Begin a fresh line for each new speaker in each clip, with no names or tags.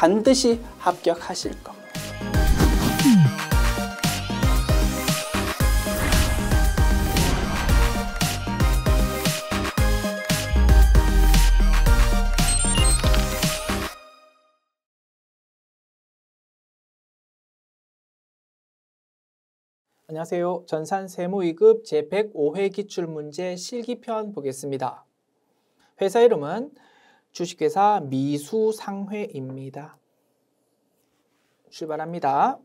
반드시 합격하실 것. 안녕하세요. 전산 세무 2급 제105회 기출문제 실기편 보겠습니다. 회사 이름은 주식회사 미수상회입니다. 출발합니다.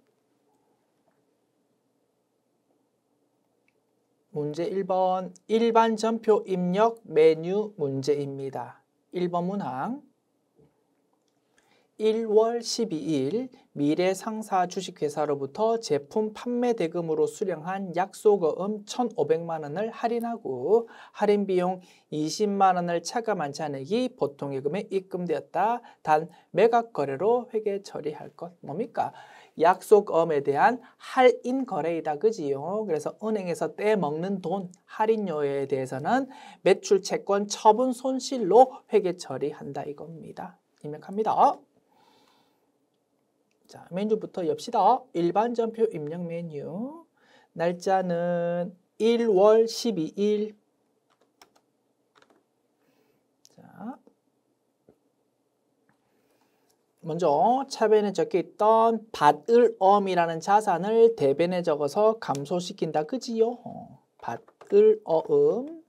문제 1번 일반 전표 입력 메뉴 문제입니다. 1번 문항 1월 12일 미래상사 주식회사로부터 제품 판매 대금으로 수령한 약소거음 1,500만 원을 할인하고 할인 비용 20만 원을 차감한 잔액이 보통예금에 입금되었다. 단 매각 거래로 회계 처리할 것 뭡니까? 약속음에 대한 할인 거래이다 그지요. 그래서 은행에서 떼먹는 돈 할인료에 대해서는 매출 채권 처분 손실로 회계 처리한다 이겁니다. 입력합니다. 자, 메뉴부터 엽시다. 일반 전표 입력 메뉴. 날짜는 1월 12일. 자. 먼저 차변에 적혀 있던 밭을엄이라는 자산을 대변에 적어서 감소시킨다. 그지요? 어, 밭을어음.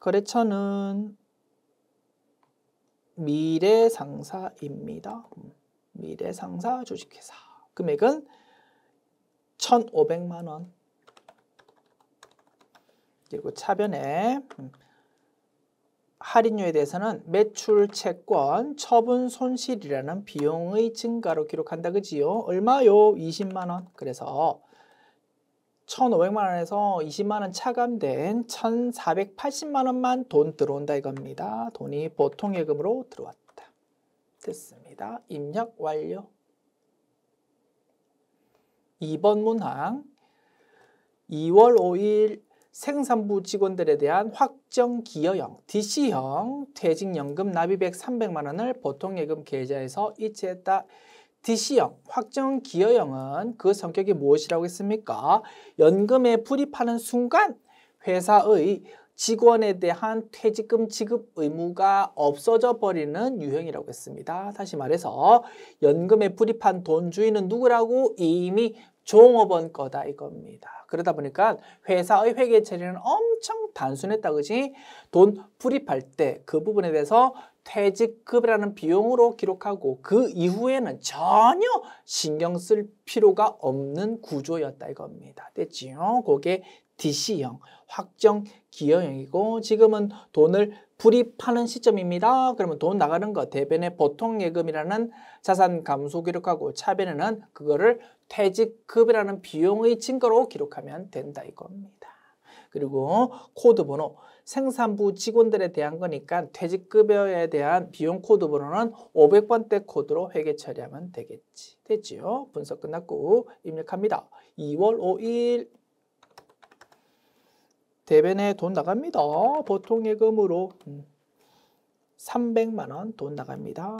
거래처는 미래상사입니다. 음. 미래상사 주식회사 금액은 1,500만 원 그리고 차변에 음, 할인료에 대해서는 매출 채권 처분 손실이라는 비용의 증가로 기록한다 그지요 얼마요? 20만 원 그래서 1,500만 원에서 20만 원 차감된 1,480만 원만 돈 들어온다 이겁니다 돈이 보통 예금으로 들어왔다 됐습니다. 입력 완료. 2번 문항 2월 5일 생산부 직원들에 대한 확정 기여형 DC형 퇴직연금 납입액 300만 원을 보통예금 계좌에서 이체했다. DC형 확정 기여형은 그 성격이 무엇이라고 했습니까? 연금에 불입하는 순간 회사의 직원에 대한 퇴직금 지급 의무가 없어져 버리는 유형이라고 했습니다. 다시 말해서 연금에 불입한 돈 주인은 누구라고? 이미 종업원 거다 이겁니다. 그러다 보니까 회사의 회계 처리는 엄청 단순했다 그지? 돈 불입할 때 그 부분에 대해서 퇴직급이라는 비용으로 기록하고 그 이후에는 전혀 신경 쓸 필요가 없는 구조였다 이겁니다. 됐지요? 그게 DC형. 확정 기여형이고 지금은 돈을 불입하는 시점입니다. 그러면 돈 나가는 거 대변의 보통 예금이라는 자산 감소 기록하고 차변에는 그거를 퇴직급이라는 비용의 증거로 기록하면 된다 이겁니다. 그리고 코드 번호 생산부 직원들에 대한 거니까 퇴직급여에 대한 비용 코드 번호는 500번대 코드로 회계 처리하면 되겠지. 됐지요? 분석 끝났고 입력합니다. 2월 5일 대변에 돈 나갑니다. 보통 예금으로 300만 음. 원돈 나갑니다.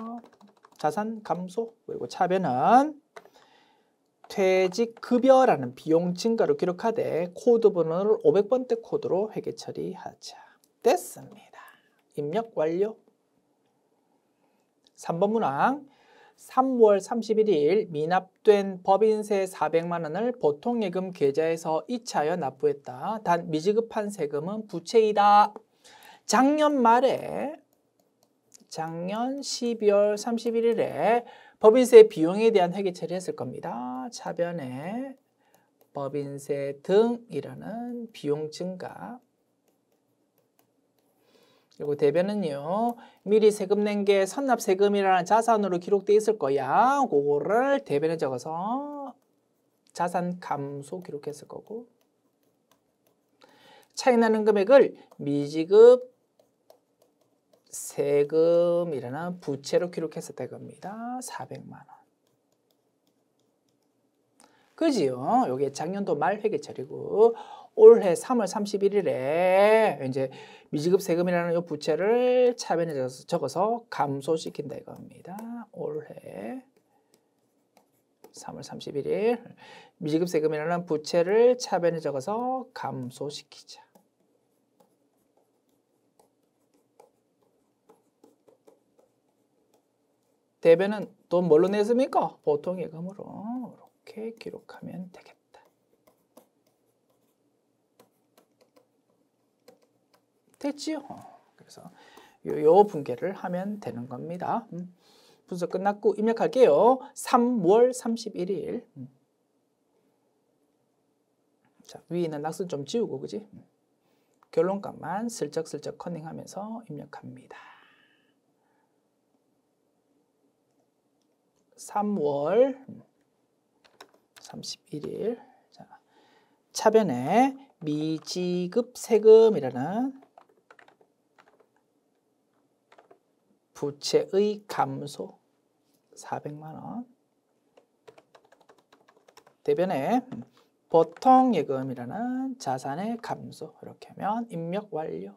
자산 감소 그리고 차변은 퇴직 급여라는 비용 증가로 기록하되 코드 번호를 500번째 코드로 회계 처리하자. 됐습니다. 입력 완료. 3번 문항 3월 31일 미납된 법인세 400만 원을 보통예금 계좌에서 이하여 납부했다. 단 미지급한 세금은 부채이다. 작년 말에 작년 12월 31일에 법인세 비용에 대한 회계 처리했을 겁니다. 차변에 법인세 등이라는 비용 증가 그리고 대변은요. 미리 세금 낸 게 선납세금이라는 자산으로 기록돼 있을 거야. 그거를 대변에 적어서 자산 감소 기록했을 거고 차이 나는 금액을 미지급 세금이라는 부채로 기록했었다 겁니다. 400만 원. 그지요? 요게 작년도 말 회계처리고 올해 3월 31일에 이제 미지급 세금이라는 이 부채를 차변에 적어서, 감소시킨다 이겁니다. 올해 3월 31일 미지급 세금이라는 부채를 차변에 적어서 감소시키자. 대변은 돈 뭘로 냈습니까? 보통 예금으로 이렇게 기록하면 되겠다. 됐지요. 어, 그래서 요, 요 분계를 하면 되는 겁니다. 음, 분석 끝났고 입력할게요. 3월 31일. 음. 자, 위에 있는 낙선 좀 지우고 그지? 음. 결론값만 슬쩍슬쩍 커닝하면서 입력합니다. 3월 31일 자, 차변에 미지급 세금이라는 부채의 감소 400만 원 대변에 보통 예금이라는 자산의 감소 이렇게 하면 입력 완료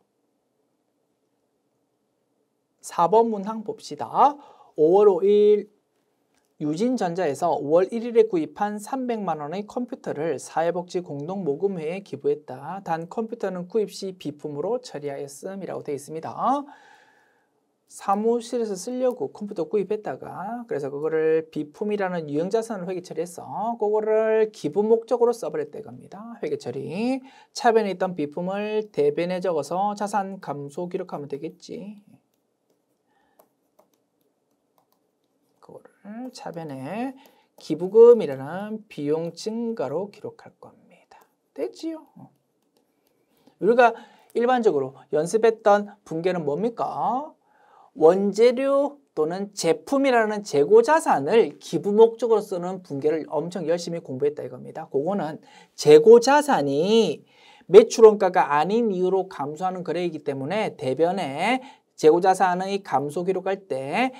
4번 문항 봅시다 5월 5일 유진전자에서 5월 1일에 구입한 300만 원의 컴퓨터를 사회복지 공동모금회에 기부했다. 단 컴퓨터는 구입 시 비품으로 처리하였음이라고 되어 있습니다. 사무실에서 쓰려고 컴퓨터 구입했다가 그래서 그거를 비품이라는 유형자산을 회계 처리해서 그거를 기부 목적으로 써버렸다 이겁니다. 회계 처리. 차변에 있던 비품을 대변에 적어서 자산 감소 기록하면 되겠지. 그거를 차변에 기부금이라는 비용 증가로 기록할 겁니다. 됐지요? 우리가 일반적으로 연습했던 분계는 뭡니까? 원재료 또는 제품이라는 재고 자산을 기부 목적으로 쓰는 분계를 엄청 열심히 공부했다 이겁니다. 그거는 재고 자산이 매출원가가 아닌 이유로 감소하는 거래이기 때문에 대변에 재고 자산의 감소 기록할 때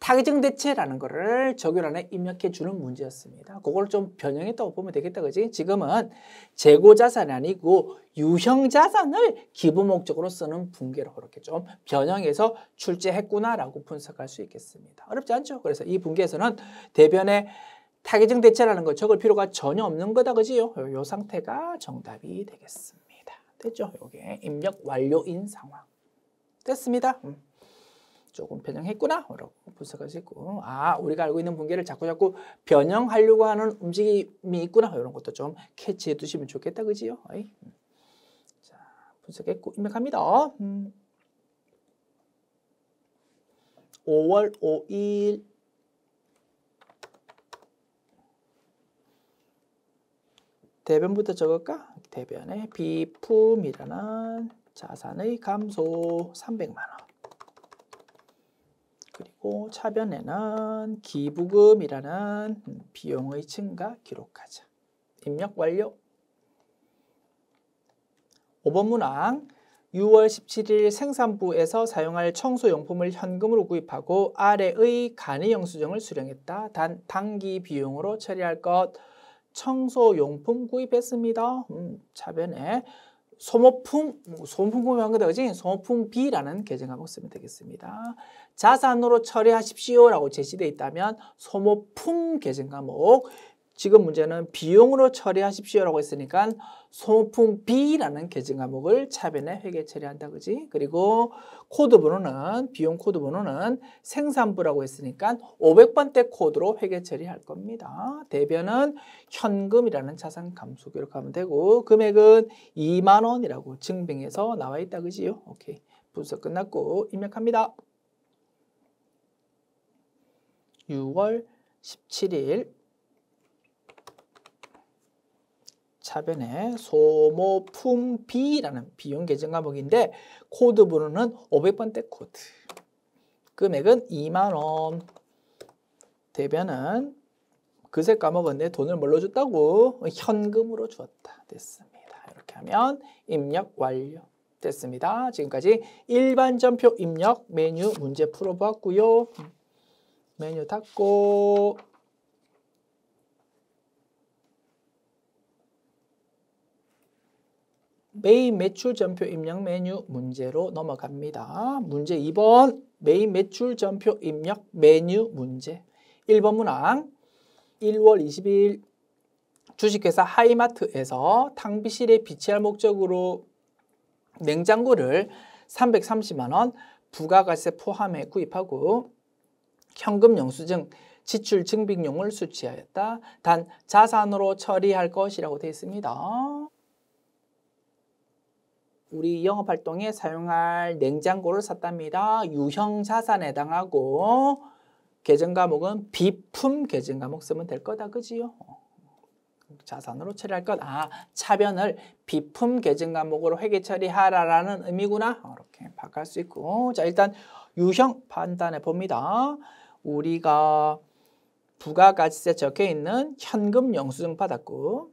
타기증 대체라는 거를 적용란에 입력해 주는 문제였습니다. 그걸 좀 변형했다고 보면 되겠다, 그지? 지금은 재고 자산이 아니고 유형 자산을 기부 목적으로 쓰는 붕괴로 그렇게 좀 변형해서 출제했구나라고 분석할 수 있겠습니다. 어렵지 않죠? 그래서 이붕괴에서는 대변에 타기증 대체라는 거 적을 필요가 전혀 없는 거다, 그지요? 요 상태가 정답이 되겠습니다. 됐죠? 요게 입력 완료인 상황. 됐습니다. 음. 조금 변형했구나 라고 분석할 수 있고 아 우리가 알고 있는 분계를 자꾸자꾸 변형하려고 하는 움직임이 있구나 이런 것도 좀 캐치해 두시면 좋겠다 그지요 어이? 음. 자 분석했고 입력합니다 음. 5월 5일 대변부터 적을까? 대변의 비품이라는 자산의 감소 300만원 그리고 차변에는 기부금이라는 음, 비용의 증가 기록하자. 입력 완료. 5번 문항 6월 17일 생산부에서 사용할 청소용품을 현금으로 구입하고 아래의 간이 영수증을 수령했다. 단, 단기 비용으로 처리할 것. 청소용품 구입했습니다. 음, 차변에 소모품, 소모품 구매한 거다, 그지? 소모품 B라는 계정하고 쓰면 되겠습니다. 자산으로 처리하십시오라고 제시되어 있다면 소모품 계정 과목 지금 문제는 비용으로 처리하십시오라고 했으니까 소모품 B라는 계정 과목을 차변에 회계 처리한다 그지? 그리고 코드 번호는 비용 코드 번호는 생산부라고 했으니까 500번대 코드로 회계 처리할 겁니다. 대변은 현금이라는 자산 감소 기록하면 되고 금액은 2만 원이라고 증빙해서 나와 있다 그지요? 오케이. 분석 끝났고 입력합니다. 6월 17일 차변에 소모품비라는 비용 계정 과목인데 코드 번호는 500번대 코드 금액은 2만원 대변은 그새 과목은 네 돈을 뭘로 줬다고 현금으로 주었다 됐습니다 이렇게 하면 입력 완료 됐습니다 지금까지 일반 점표 입력 메뉴 문제 풀어보았고요 메뉴 닫고 메인 매출 전표 입력 메뉴 문제로 넘어갑니다. 문제 2번 메인 매출 전표 입력 메뉴 문제 1번 문항 1월 20일 주식회사 하이마트에서 탕비실에 비치할 목적으로 냉장고를 330만원 부가가세 포함해 구입하고 현금 영수증 지출 증빙용을 수취하였다. 단 자산으로 처리할 것이라고 되어 있습니다. 우리 영업활동에 사용할 냉장고를 샀답니다. 유형 자산에 해당하고 계정 과목은 비품 계정 과목 쓰면 될 거다 그지요? 자산으로 처리할 것. 아, 차변을 비품 계정 과목으로 회계 처리하라라는 의미구나. 이렇게 어, 바꿀 수 있고. 자, 일단 유형 판단해 봅니다. 우리가 부가가치세 적혀있는 현금 영수증 받았고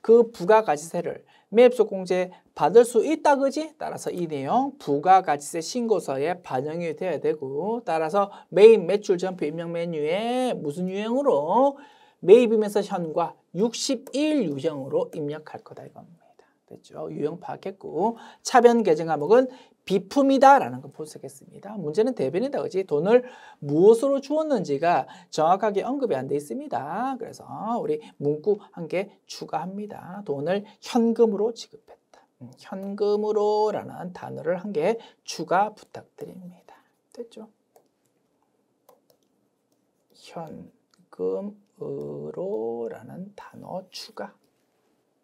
그 부가가치세를 매입소공제 받을 수 있다 그지? 따라서 이 내용 부가가치세 신고서에 반영이 돼야 되고 따라서 매입 매출 전표 입력 메뉴에 무슨 유형으로 매입이면서 현과 61 유형으로 입력할 거다 이겁니다. 됐죠? 유형 파악했고 차변 계정 과목은 비품이다라는 걸 분석했습니다. 문제는 대변이다. 그지? 돈을 무엇으로 주었는지가 정확하게 언급이 안 돼 있습니다. 그래서 우리 문구 한 개 추가합니다. 돈을 현금으로 지급했다. 음, 현금으로라는 단어를 한 개 추가 부탁드립니다. 됐죠? 현금으로라는 단어 추가.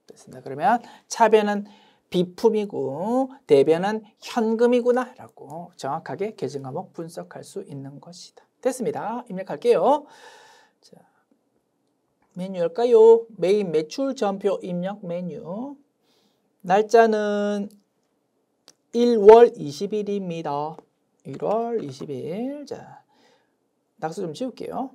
됐습니다. 그러면 차변은 비품이고 대변은 현금이구나라고 정확하게 계정 과목 분석할 수 있는 것이다. 됐습니다. 입력할게요. 자, 메뉴 열까요? 메인 매출 전표 입력 메뉴. 날짜는 1월 20일입니다. 1월 20일. 자, 낙서 좀 지울게요.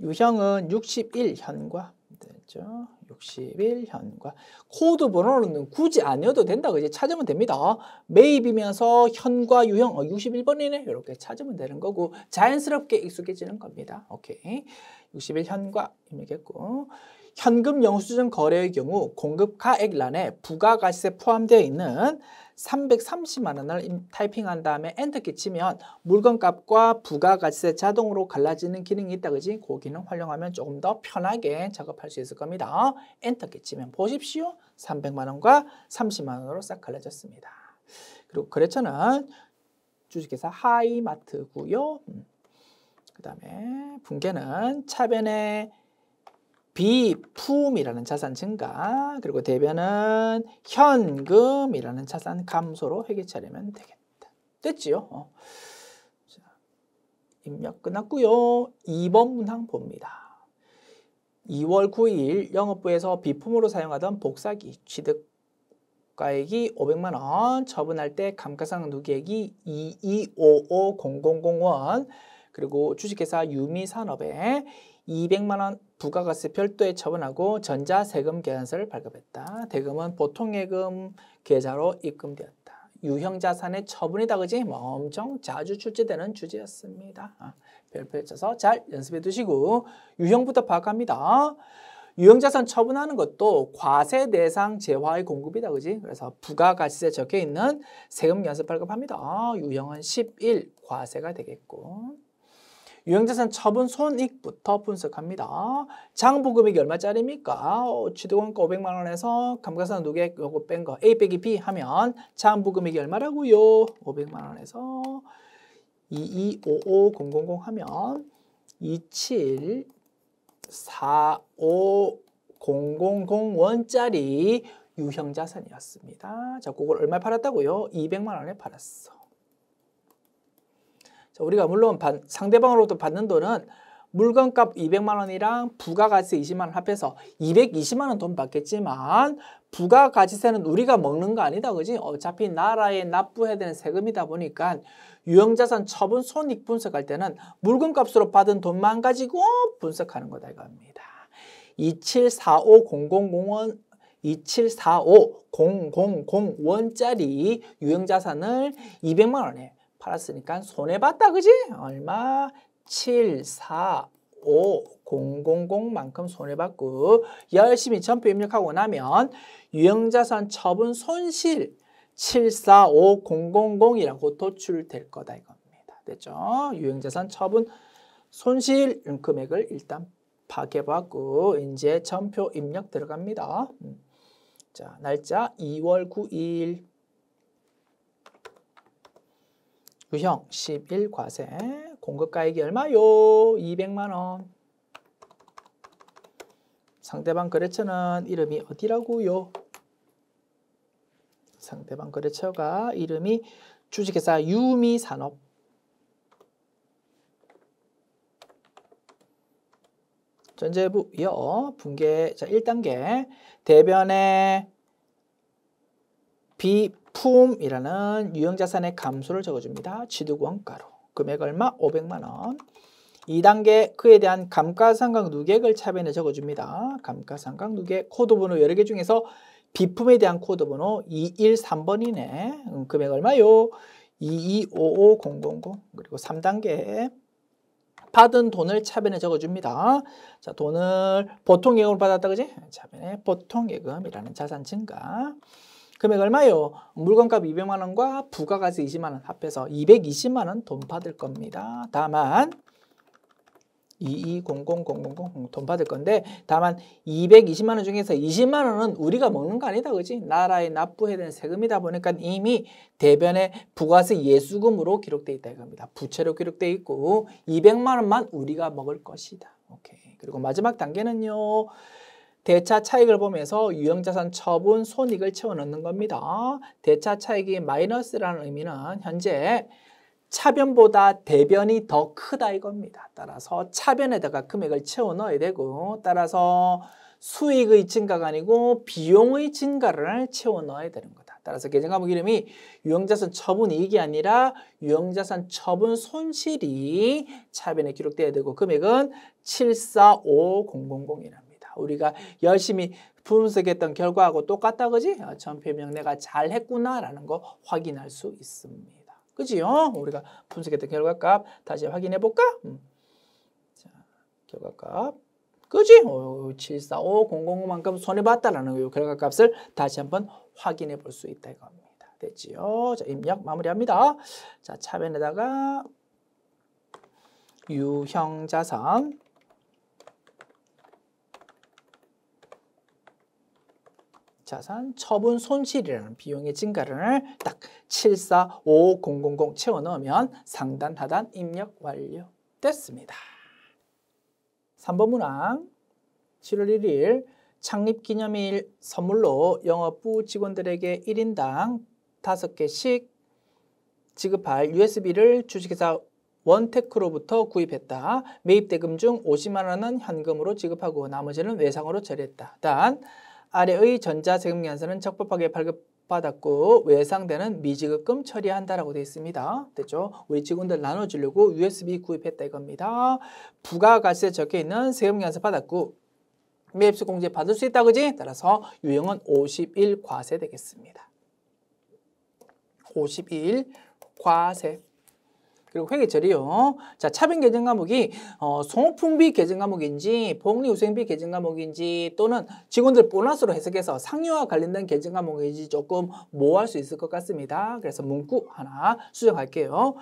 유형은 61 현과 됐죠? 61현과 코드 번호는 굳이 아니어도 된다. 이제 찾으면 됩니다. 매입이면서 현과 유형 어, 61번이네. 이렇게 찾으면 되는 거고 자연스럽게 익숙해지는 겁니다. 오케이. 61현과 이겠고 미 현금 영수증 거래의 경우 공급가액란에 부가가세 포함되어 있는 330만 원을 타이핑한 다음에 엔터키 치면 물건값과 부가가세 자동으로 갈라지는 기능이 있다 그지? 그 기능 활용하면 조금 더 편하게 작업할 수 있을 겁니다. 엔터키 치면 보십시오. 300만 원과 30만 원으로 싹 갈라졌습니다. 그리고 거래처는 주식회사 하이마트고요. 음. 그 다음에 분계는 차변에 비품이라는 자산 증가 그리고 대변은 현금이라는 자산 감소로 회계처리하면 되겠다. 됐지요? 어. 자, 입력 끝났고요. 2번 문항 봅니다. 2월 9일 영업부에서 비품으로 사용하던 복사기 취득 가액이 500만 원, 처분할 때 감가상 누계액이 225500원, 그리고 주식회사 유미산업에 200만 원 부가가세 별도에 처분하고 전자세금 계산서를 발급했다. 대금은 보통예금 계좌로 입금되었다. 유형자산의 처분이다 그지? 뭐 엄청 자주 출제되는 주제였습니다. 아, 별표에 쳐서 잘 연습해 두시고 유형부터 파악합니다. 유형자산 처분하는 것도 과세 대상 재화의 공급이다 그지? 그래서 부가가치세 적혀있는 세금 연습 발급합니다. 아, 유형은 11 과세가 되겠고 유형자산 처분 손익부터 분석합니다. 장부금액이 얼마짜리입니까? 어, 취득원가 500만 원에서 감가상 누객 요거 뺀거 A 빼기 B 하면 장부금액이 얼마라고요? 500만 원에서 2255000 하면 2745000 원짜리 유형자산이었습니다. 자, 그걸 얼마 팔았다고요? 200만 원에 팔았어. 우리가 물론 반, 상대방으로부터 받는 돈은 물건값 200만 원이랑 부가가치세 20만 원 합해서 220만 원 돈 받겠지만 부가가치세는 우리가 먹는 거 아니다 그지? 어차피 나라에 납부해야 되는 세금이다 보니까 유형자산 처분 손익 분석할 때는 물건값으로 받은 돈만 가지고 분석하는 거다 이겁니다. 2745000원 2745000원짜리 유형자산을 200만 원에 팔았으니까 손해봤다 그지? 얼마? 7, 4, 5, 000만큼 손해받고 열심히 전표 입력하고 나면 유형자산 처분 손실 745000이라고 도출될 거다 이겁니다. 됐죠? 유형자산 처분 손실 금액을 일단 파악해봤고 이제 전표 입력 들어갑니다. 음. 자 날짜 2월 9일 유형 11과세 공급가액이 얼마요? 200만원 상대방 거래처는 이름이 어디라고요? 상대방 거래처가 이름이 주식회사 유미산업 전제부 이어 분계 자 1단계 대변에 비 품이라는 유형자산의 감소를 적어줍니다. 취득원가로. 금액 얼마? 500만원. 2단계 그에 대한 감가상각 누객을 차변에 적어줍니다. 감가상각 누객 코드번호 여러 개 중에서 비품에 대한 코드번호 213번이네. 음, 금액 얼마요? 2255000 그리고 3단계 받은 돈을 차변에 적어줍니다. 자, 돈을 보통 예금을 받았다 그지? 차변에 보통 예금이라는 자산 증가. 금액 얼마예요? 물건값 200만 원과 부가가세 20만 원 합해서 220만 원 돈 받을 겁니다. 다만 22000000돈 받을 건데 다만 220만 원 중에서 20만 원은 우리가 먹는 거 아니다 그지? 나라에 납부해야 되는 세금이다 보니까 이미 대변에 부가세 예수금으로 기록돼 있다 이겁니다. 부채로 기록돼 있고 200만 원만 우리가 먹을 것이다. 오케이. 그리고 마지막 단계는요. 대차 차익을 보면서 유형자산 처분 손익을 채워넣는 겁니다. 대차 차익이 마이너스라는 의미는 현재 차변보다 대변이 더 크다 이겁니다. 따라서 차변에다가 금액을 채워넣어야 되고 따라서 수익의 증가가 아니고 비용의 증가를 채워넣어야 되는 거다. 따라서 계정 과목 이름이 유형자산 처분 이익이 아니라 유형자산 처분 손실이 차변에 기록돼야 되고 금액은 745000이라는 우리가 열심히 분석했던 결과하고 똑같다 그지? 아, 전표명 내가 잘 했구나라는 거 확인할 수 있습니다. 그지요? 우리가 분석했던 결과값 다시 확인해 볼까? 음. 자, 결과값. 그지? 7 4 5 0 0만큼 손해봤다라는 요 결과값을 다시 한번 확인해 볼 수 있다 이겁니다. 됐지요? 자, 입력 마무리합니다. 자, 차변에다가 유형 자산 자산 처분 손실이라는 비용의 증가를 딱 745000 채워 넣으면 상단 하단 입력 완료됐습니다. 3번 문항 7월 1일 창립기념일 선물로 영업부 직원들에게 1인당 5개씩 지급할 USB를 주식회사 원테크로부터 구입했다. 매입 대금 중 50만 원은 현금으로 지급하고 나머지는 외상으로 처리했다. 단 아래의 전자세금연산은 적법하게 발급받았고 외상되는 미지급금 처리한다라고 되어 있습니다. 됐죠? 우리 직원들 나눠주려고 USB 구입했다 이겁니다. 부가가세 적혀있는 세금연산 받았고 매입수 공제 받을 수 있다 그지? 따라서 유형은 51과세 되겠습니다. 51과세 그리고 회계처리요. 자, 차변 계정 과목이 어, 소품비 계정 과목인지 복리후생비 계정 과목인지 또는 직원들 보너스로 해석해서 상여와 관련된 계정 과목인지 조금 모호할 수 있을 것 같습니다. 그래서 문구 하나 수정할게요.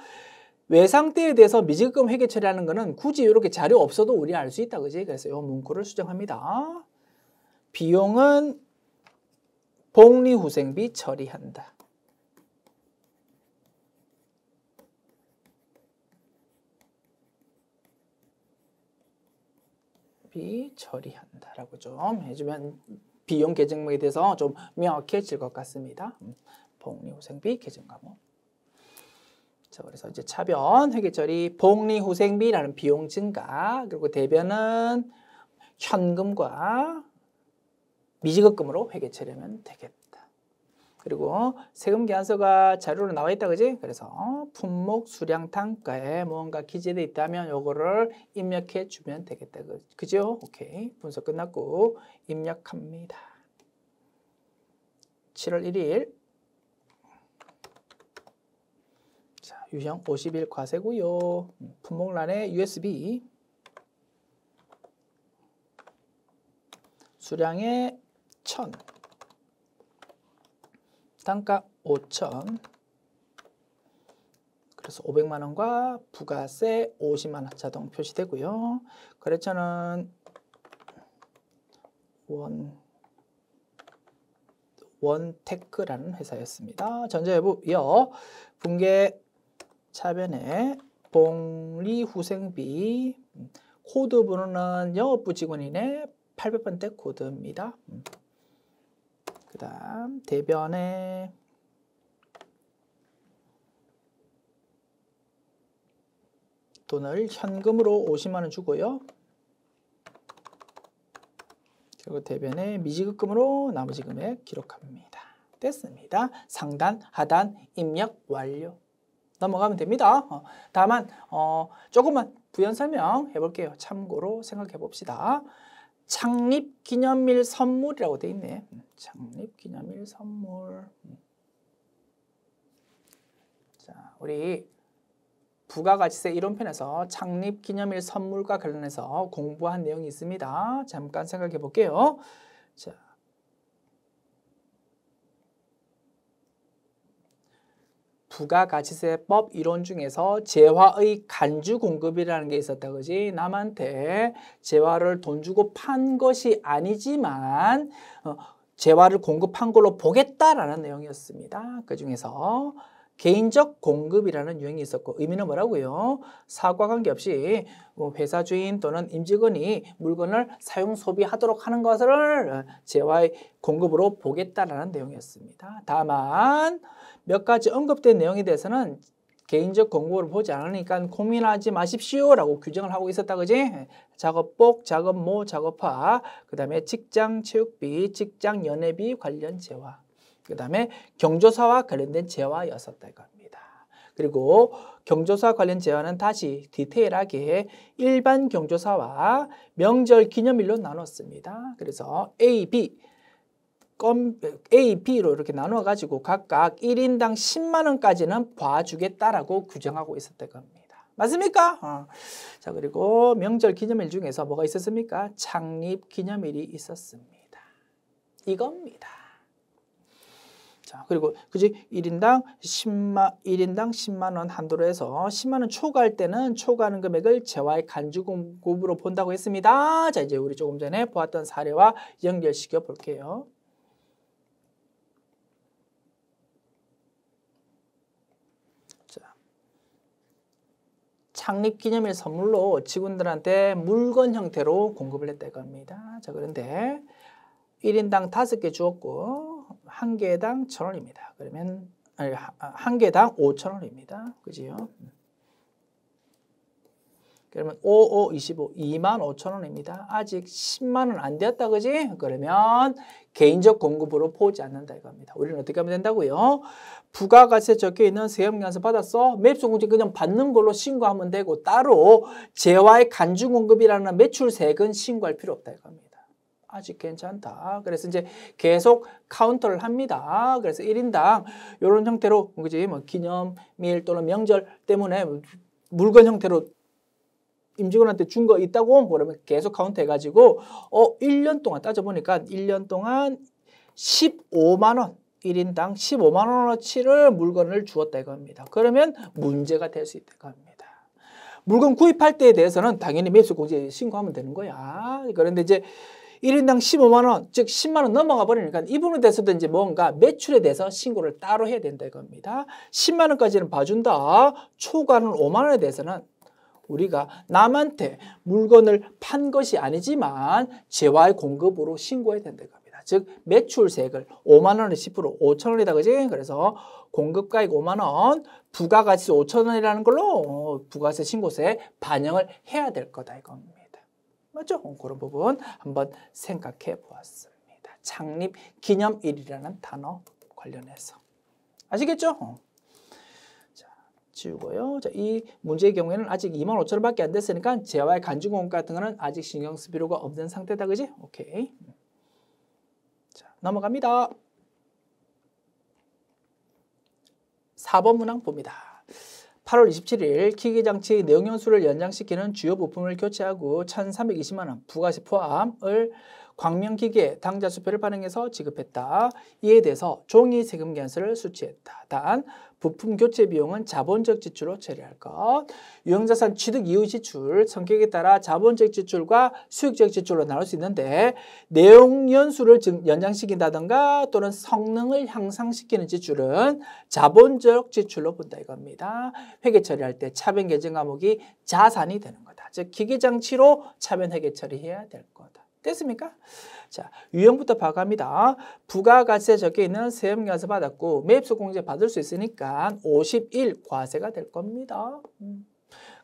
외상대에 대해서 미지급금 회계 처리하는 거는 굳이 이렇게 자료 없어도 우리 알 수 있다 그지? 그래서 요 문구를 수정합니다. 비용은 복리후생비 처리한다. 비차피 처리한다라고 좀 해주면 비용 계정에 대해서 좀 명확해질 것 같습니다. 음, 복리후생비 계정 과목. 자, 그래서 이제 차변, 회계처리, 복리후생비라는 비용 증가, 그리고 대변은 현금과 미지급금으로 회계처리하면 되겠다. 그리고 세금 계산서가 자료로 나와 있다 그지? 그래서 품목 수량 단가에 뭔가 기재돼 있다면 요거를 입력해 주면 되겠다 그, 그죠? 오케이 분석 끝났고 입력합니다. 7월 1일 자 유형 50일 과세고요. 품목란에 USB 수량에 1000 단가 5천 그래서 500만 원과 부가세 50만 원 자동 표시되고요. 거래처는 원 원테크라는 회사였습니다. 전자회부 이어 분계 차변에 복리후생비 음, 코드 번호는 영업부 직원인의 800번대 코드입니다. 음. 그 다음 대변에 돈을 현금으로 50만원 주고요. 그리고 대변에 미지급금으로 나머지 금액 기록합니다. 됐습니다. 상단, 하단, 입력 완료. 넘어가면 됩니다. 어, 다만 어, 조금만 부연 설명 해볼게요. 참고로 생각해 봅시다. 창립 기념일 선물이라고 돼 있네. 음, 창립 기념일 선물. 음. 자, 우리 부가가치세 이론편에서 창립 기념일 선물과 관련해서 공부한 내용이 있습니다. 잠깐 생각해 볼게요. 자, 부가가치세법 이론 중에서 재화의 간주 공급이라는 게 있었다 그지 남한테 재화를 돈 주고 판 것이 아니지만 어, 재화를 공급한 걸로 보겠다라는 내용이었습니다 그 중에서 개인적 공급이라는 유형이 있었고 의미는 뭐라고요? 사과 관계없이 뭐 회사 주인 또는 임직원이 물건을 사용 소비하도록 하는 것을 재화의 공급으로 보겠다라는 내용이었습니다. 다만 몇 가지 언급된 내용에 대해서는 개인적 권고를 보지 않으니까 고민하지 마십시오라고 규정을 하고 있었다 그지? 작업복, 작업모, 작업화, 그 다음에 직장 체육비, 직장 연회비 관련 재화, 그 다음에 경조사와 관련된 재화였었다 이겁니다. 그리고 경조사 관련 재화는 다시 디테일하게 일반 경조사와 명절 기념일로 나눴습니다. 그래서 A, B A, B로 이렇게 나누어 가지고 각각 1인당 10만 원까지는 봐주겠다라고 규정하고 있었던 겁니다. 맞습니까? 어. 자 그리고 명절 기념일 중에서 뭐가 있었습니까? 창립 기념일이 있었습니다. 이겁니다. 자, 그리고 그지 1인당 10만 1인당 10만 원 한도로 해서 10만 원 초과할 때는 초과하는 금액을 재화의 간주공급으로 본다고 했습니다. 자, 이제 우리 조금 전에 보았던 사례와 연결시켜 볼게요. 창립 기념일 선물로 직원들한테 물건 형태로 공급을 했다 이겁니다. 자, 그런데 1인당 5개 주었고 한 개당 1,000원입니다. 그러면 아니, 한 개당 5,000원입니다. 그지요? 그러면 5, 5, 25, 2만 5천 원입니다. 아직 10만 원 안 되었다, 그지? 그러면 개인적 공급으로 포지 않는다 이겁니다. 우리는 어떻게 하면 된다고요? 부가가세 적혀 있는 세금계산서 받았어? 매입소공증 그냥 받는 걸로 신고하면 되고 따로 재화의 간주공급이라는 매출세금 신고할 필요 없다 이겁니다. 아직 괜찮다. 그래서 이제 계속 카운터를 합니다. 그래서 1인당 이런 형태로 그지 뭐 기념일 또는 명절 때문에 물건 형태로 임직원한테 준 거 있다고 그러면 뭐 계속 카운트 해가지고 어 1년 동안 따져보니까 1년 동안 15만 원 1인당 15만 원어치를 물건을 주었다 이겁니다. 그러면 문제가 될 수 있다 이겁니다. 물건 구입할 때에 대해서는 당연히 매입수공제 신고하면 되는 거야. 그런데 이제 1인당 15만 원, 즉 10만 원 넘어가 버리니까 이 부분에 대해서도 이제 뭔가 매출에 대해서 신고를 따로 해야 된다 이겁니다. 10만 원까지는 봐준다. 초과는 5만 원에 대해서는 우리가 남한테 물건을 판 것이 아니지만 재화의 공급으로 신고해야 된다는 겁니다. 즉 매출세액을 5만 원의 10% 5천 원이다 그지? 그래서 공급가액 5만 원, 부가가치 5천 원이라는 걸로 부가세 신고세 반영을 해야 될 거다 이겁니다. 맞죠? 그런 부분 한번 생각해 보았습니다. 창립 기념일이라는 단어 관련해서 아시겠죠? 지우고요. 자, 이 문제의 경우에는 아직 25,000원밖에 안 됐으니까 재화의 간주공업 같은 거는 아직 신경 쓸 필요가 없는 상태다. 그지? 오케이. 자, 넘어갑니다. 4번 문항 봅니다. 8월 27일 기계 장치 내용 연수를 연장시키는 주요 부품을 교체하고 1,320만 원 부가세 포함을 광명기계 당좌수표를 반영해서 지급했다. 이에 대해서 종이 세금 간수를 수취했다. 단 부품 교체 비용은 자본적 지출로 처리할 것. 유형자산 취득 이후 지출, 성격에 따라 자본적 지출과 수익적 지출로 나눌 수 있는데 내용 연수를 연장시킨다든가 또는 성능을 향상시키는 지출은 자본적 지출로 본다 이겁니다. 회계 처리할 때 차변 계정 과목이 자산이 되는 거다. 즉 기계장치로 차변 회계 처리해야 될 거다. 됐습니까? 자, 유형부터 봐갑니다. 부가가치세 적혀 있는 세금과세 받았고 매입소 공제 받을 수 있으니까 51 과세가 될 겁니다. 음.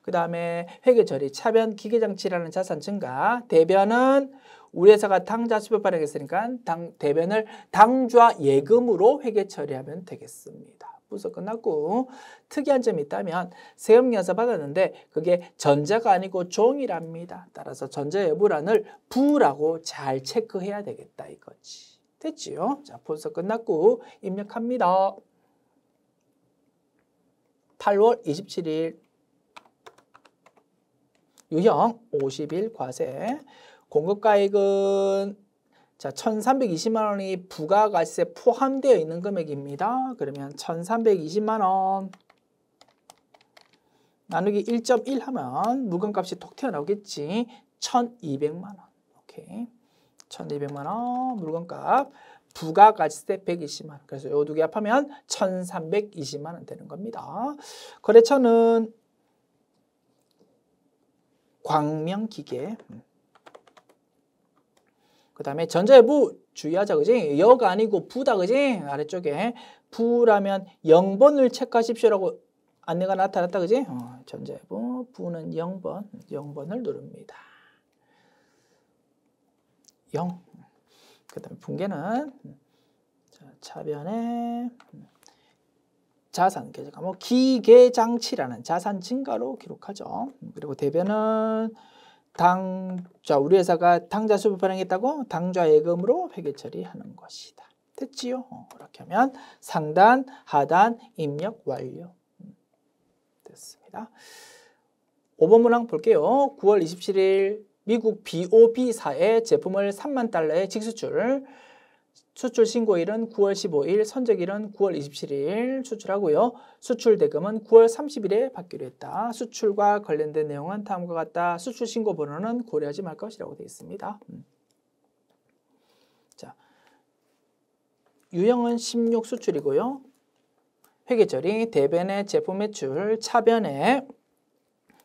그 다음에 회계처리, 차변, 기계장치라는 자산 증가, 대변은 우리 회사가 당좌 수표 발행했으니까 당, 대변을 당좌 예금으로 회계처리하면 되겠습니다. 벌써 끝났고 특이한 점이 있다면 세금경사 받았는데 그게 전자가 아니고 종이랍니다. 따라서 전자 여부란을 부라고 잘 체크해야 되겠다 이거지. 됐지요? 자, 분석 끝났고 입력합니다. 8월 27일 유형 50일 과세 공급가액은 자, 1320만 원이 부가가세 포함되어 있는 금액입니다. 그러면 1320만 원 나누기 1.1 하면 물건값이 톡 튀어나오겠지. 1200만 원. 오케이. 1200만 원 물건값 부가가세 120만 원. 그래서 이 두 개 합하면 1320만 원 되는 겁니다. 거래처는 광명기계 음. 그 다음에 전자부 주의하자 그지? 역 아니고 부다 그지? 아래쪽에 부라면 0번을 체크하십시오라고 안내가 나타났다 그지? 어, 전자부 부는 0번 0번을 누릅니다. 0. 그 다음에 붕괴는 차변에 자산 계좌 과목 기계장치라는 자산 증가로 기록하죠. 그리고 대변은 당 자, 우리 회사가 당좌 수급 발행했다고 당좌 예금으로 회계 처리하는 것이다. 됐지요? 어, 그렇게 하면 상단, 하단, 입력 완료. 음, 됐습니다. 5번 문항 볼게요. 9월 27일 미국 BOB사의 제품을 3만 달러에 직수출 수출 신고일은 9월 15일, 선적일은 9월 27일 수출하고요. 수출 대금은 9월 30일에 받기로 했다. 수출과 관련된 내용은 다음과 같다. 수출 신고 번호는 고려하지 말 것이라고 되어 있습니다. 음. 자, 유형은 16 수출이고요. 회계처리, 대변의 제품 매출, 차변에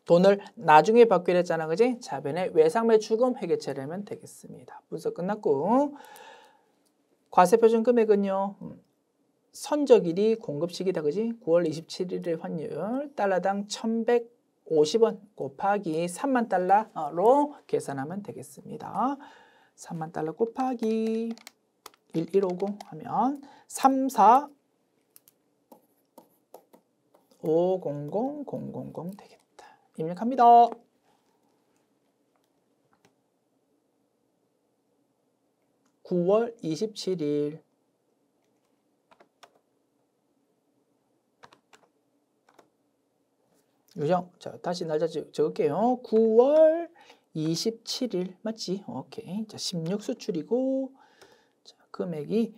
돈을 나중에 받기로 했잖아, 그지? 차변의 외상 매출금 회계처리하면 되겠습니다. 분석 끝났고 과세표준 금액은요. 선적일이 공급식이다 그지? 9월 27일의 환율 달러당 1150원 곱하기 3만 달러로 계산하면 되겠습니다. 3만 달러 곱하기 1150 하면 34500000 되겠다. 입력합니다. 9월 27일 요정 자 다시 날짜 적을게요 9월 27일 맞지 오케이 자 16수출이고 자, 금액이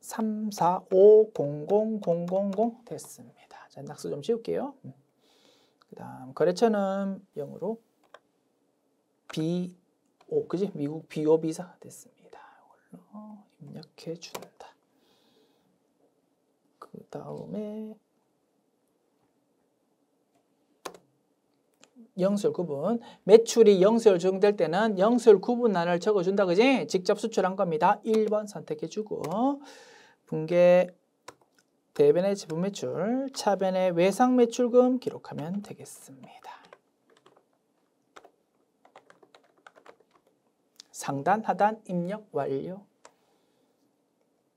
34500000 됐습니다 자 낙서 좀 지울게요 음. 그 다음 거래처는 영어로 BO 그지 미국 BO 비사 됐습니다 걸 어, 입력해 준다. 그 다음에 영수열 구분 매출이 영수열 적용될 때는 영수열 구분란을 적어준다 그지? 직접 수출한 겁니다. 1번 선택해주고 분계 대변의 지분 매출 차변의 외상 매출금 기록하면 되겠습니다. 상단, 하단 입력 완료.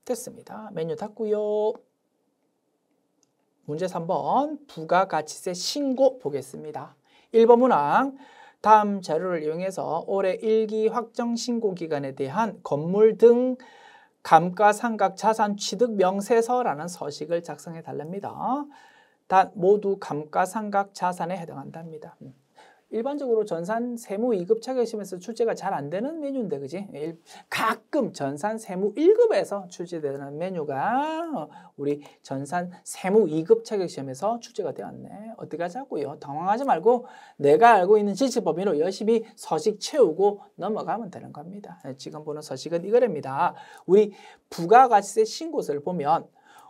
됐습니다. 메뉴 닫고요. 문제 3번 부가가치세 신고 보겠습니다. 1번 문항 다음 자료를 이용해서 올해 1기 확정 신고 기간에 대한 건물 등 감가상각 자산 취득 명세서라는 서식을 작성해 달랍니다. 단 모두 감가상각 자산에 해당한답니다. 음. 일반적으로 전산 세무 2급 차격심에서 출제가 잘 안 되는 메뉴인데 그지? 예, 가끔 전산 세무 1급에서 출제되는 메뉴가 어, 우리 전산 세무 2급 차격심에서 출제가 되었네. 어떻게 하자고요? 당황하지 말고 내가 알고 있는 지시 범위로 열심히 서식 채우고 넘어가면 되는 겁니다. 예, 지금 보는 서식은 이거랍니다. 우리 부가가치세 신고서를 보면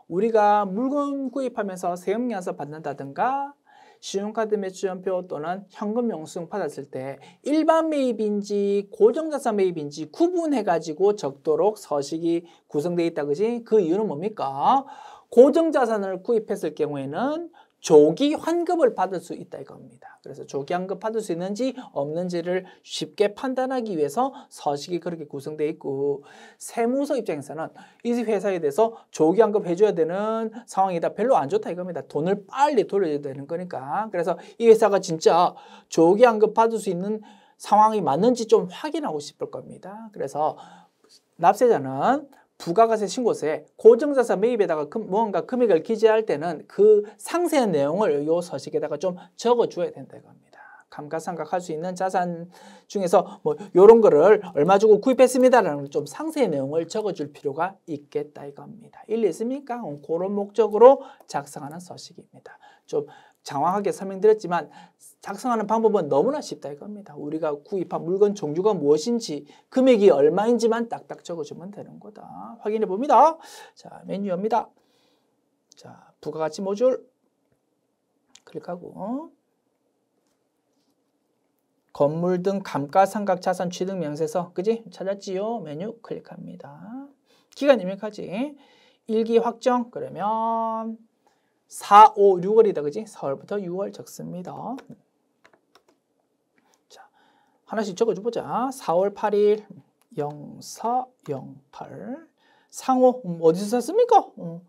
우리가 물건 구입하면서 세금연서 받는다든가 신용카드 매출연표 또는 현금 영수증 받았을 때 일반 매입인지 고정자산 매입인지 구분해가지고 적도록 서식이 구성되어 있다 그지? 그 이유는 뭡니까? 고정자산을 구입했을 경우에는 조기 환급을 받을 수 있다 이겁니다. 그래서 조기 환급 받을 수 있는지 없는지를 쉽게 판단하기 위해서 서식이 그렇게 구성되어 있고 세무서 입장에서는 이 회사에 대해서 조기 환급 해줘야 되는 상황이다. 별로 안 좋다 이겁니다. 돈을 빨리 돌려야 줘 되는 거니까. 그래서 이 회사가 진짜 조기 환급 받을 수 있는 상황이 맞는지 좀 확인하고 싶을 겁니다. 그래서 납세자는 부가가세 신고세 고정자사 매입에다가 금, 언가 금액을 기재할 때는 그 상세한 내용을 요 서식에다가 좀 적어줘야 된다 고합니다 감가상각할 수 있는 자산 중에서 뭐 요런 거를 얼마 주고 구입했습니다라는 좀 상세한 내용을 적어줄 필요가 있겠다 이겁니다. 일리 있습니까? 그런 목적으로 작성하는 서식입니다. 좀 장황하게 설명드렸지만 작성하는 방법은 너무나 쉽다 이겁니다. 우리가 구입한 물건 종류가 무엇인지 금액이 얼마인지만 딱딱 적어주면 되는 거다. 확인해 봅니다. 자 메뉴입니다. 자 부가가치 모듈 클릭하고 건물 등 감가상각 자산 취득 명세서 그지 찾았지요 메뉴 클릭합니다. 기간 입력하지 일기 확정 그러면 4, 5, 6월이다. 그지? 4월부터 6월 적습니다. 자, 하나씩 적어줘보자. 4월 8일 0408 상호 음, 어디서 샀습니까? 음,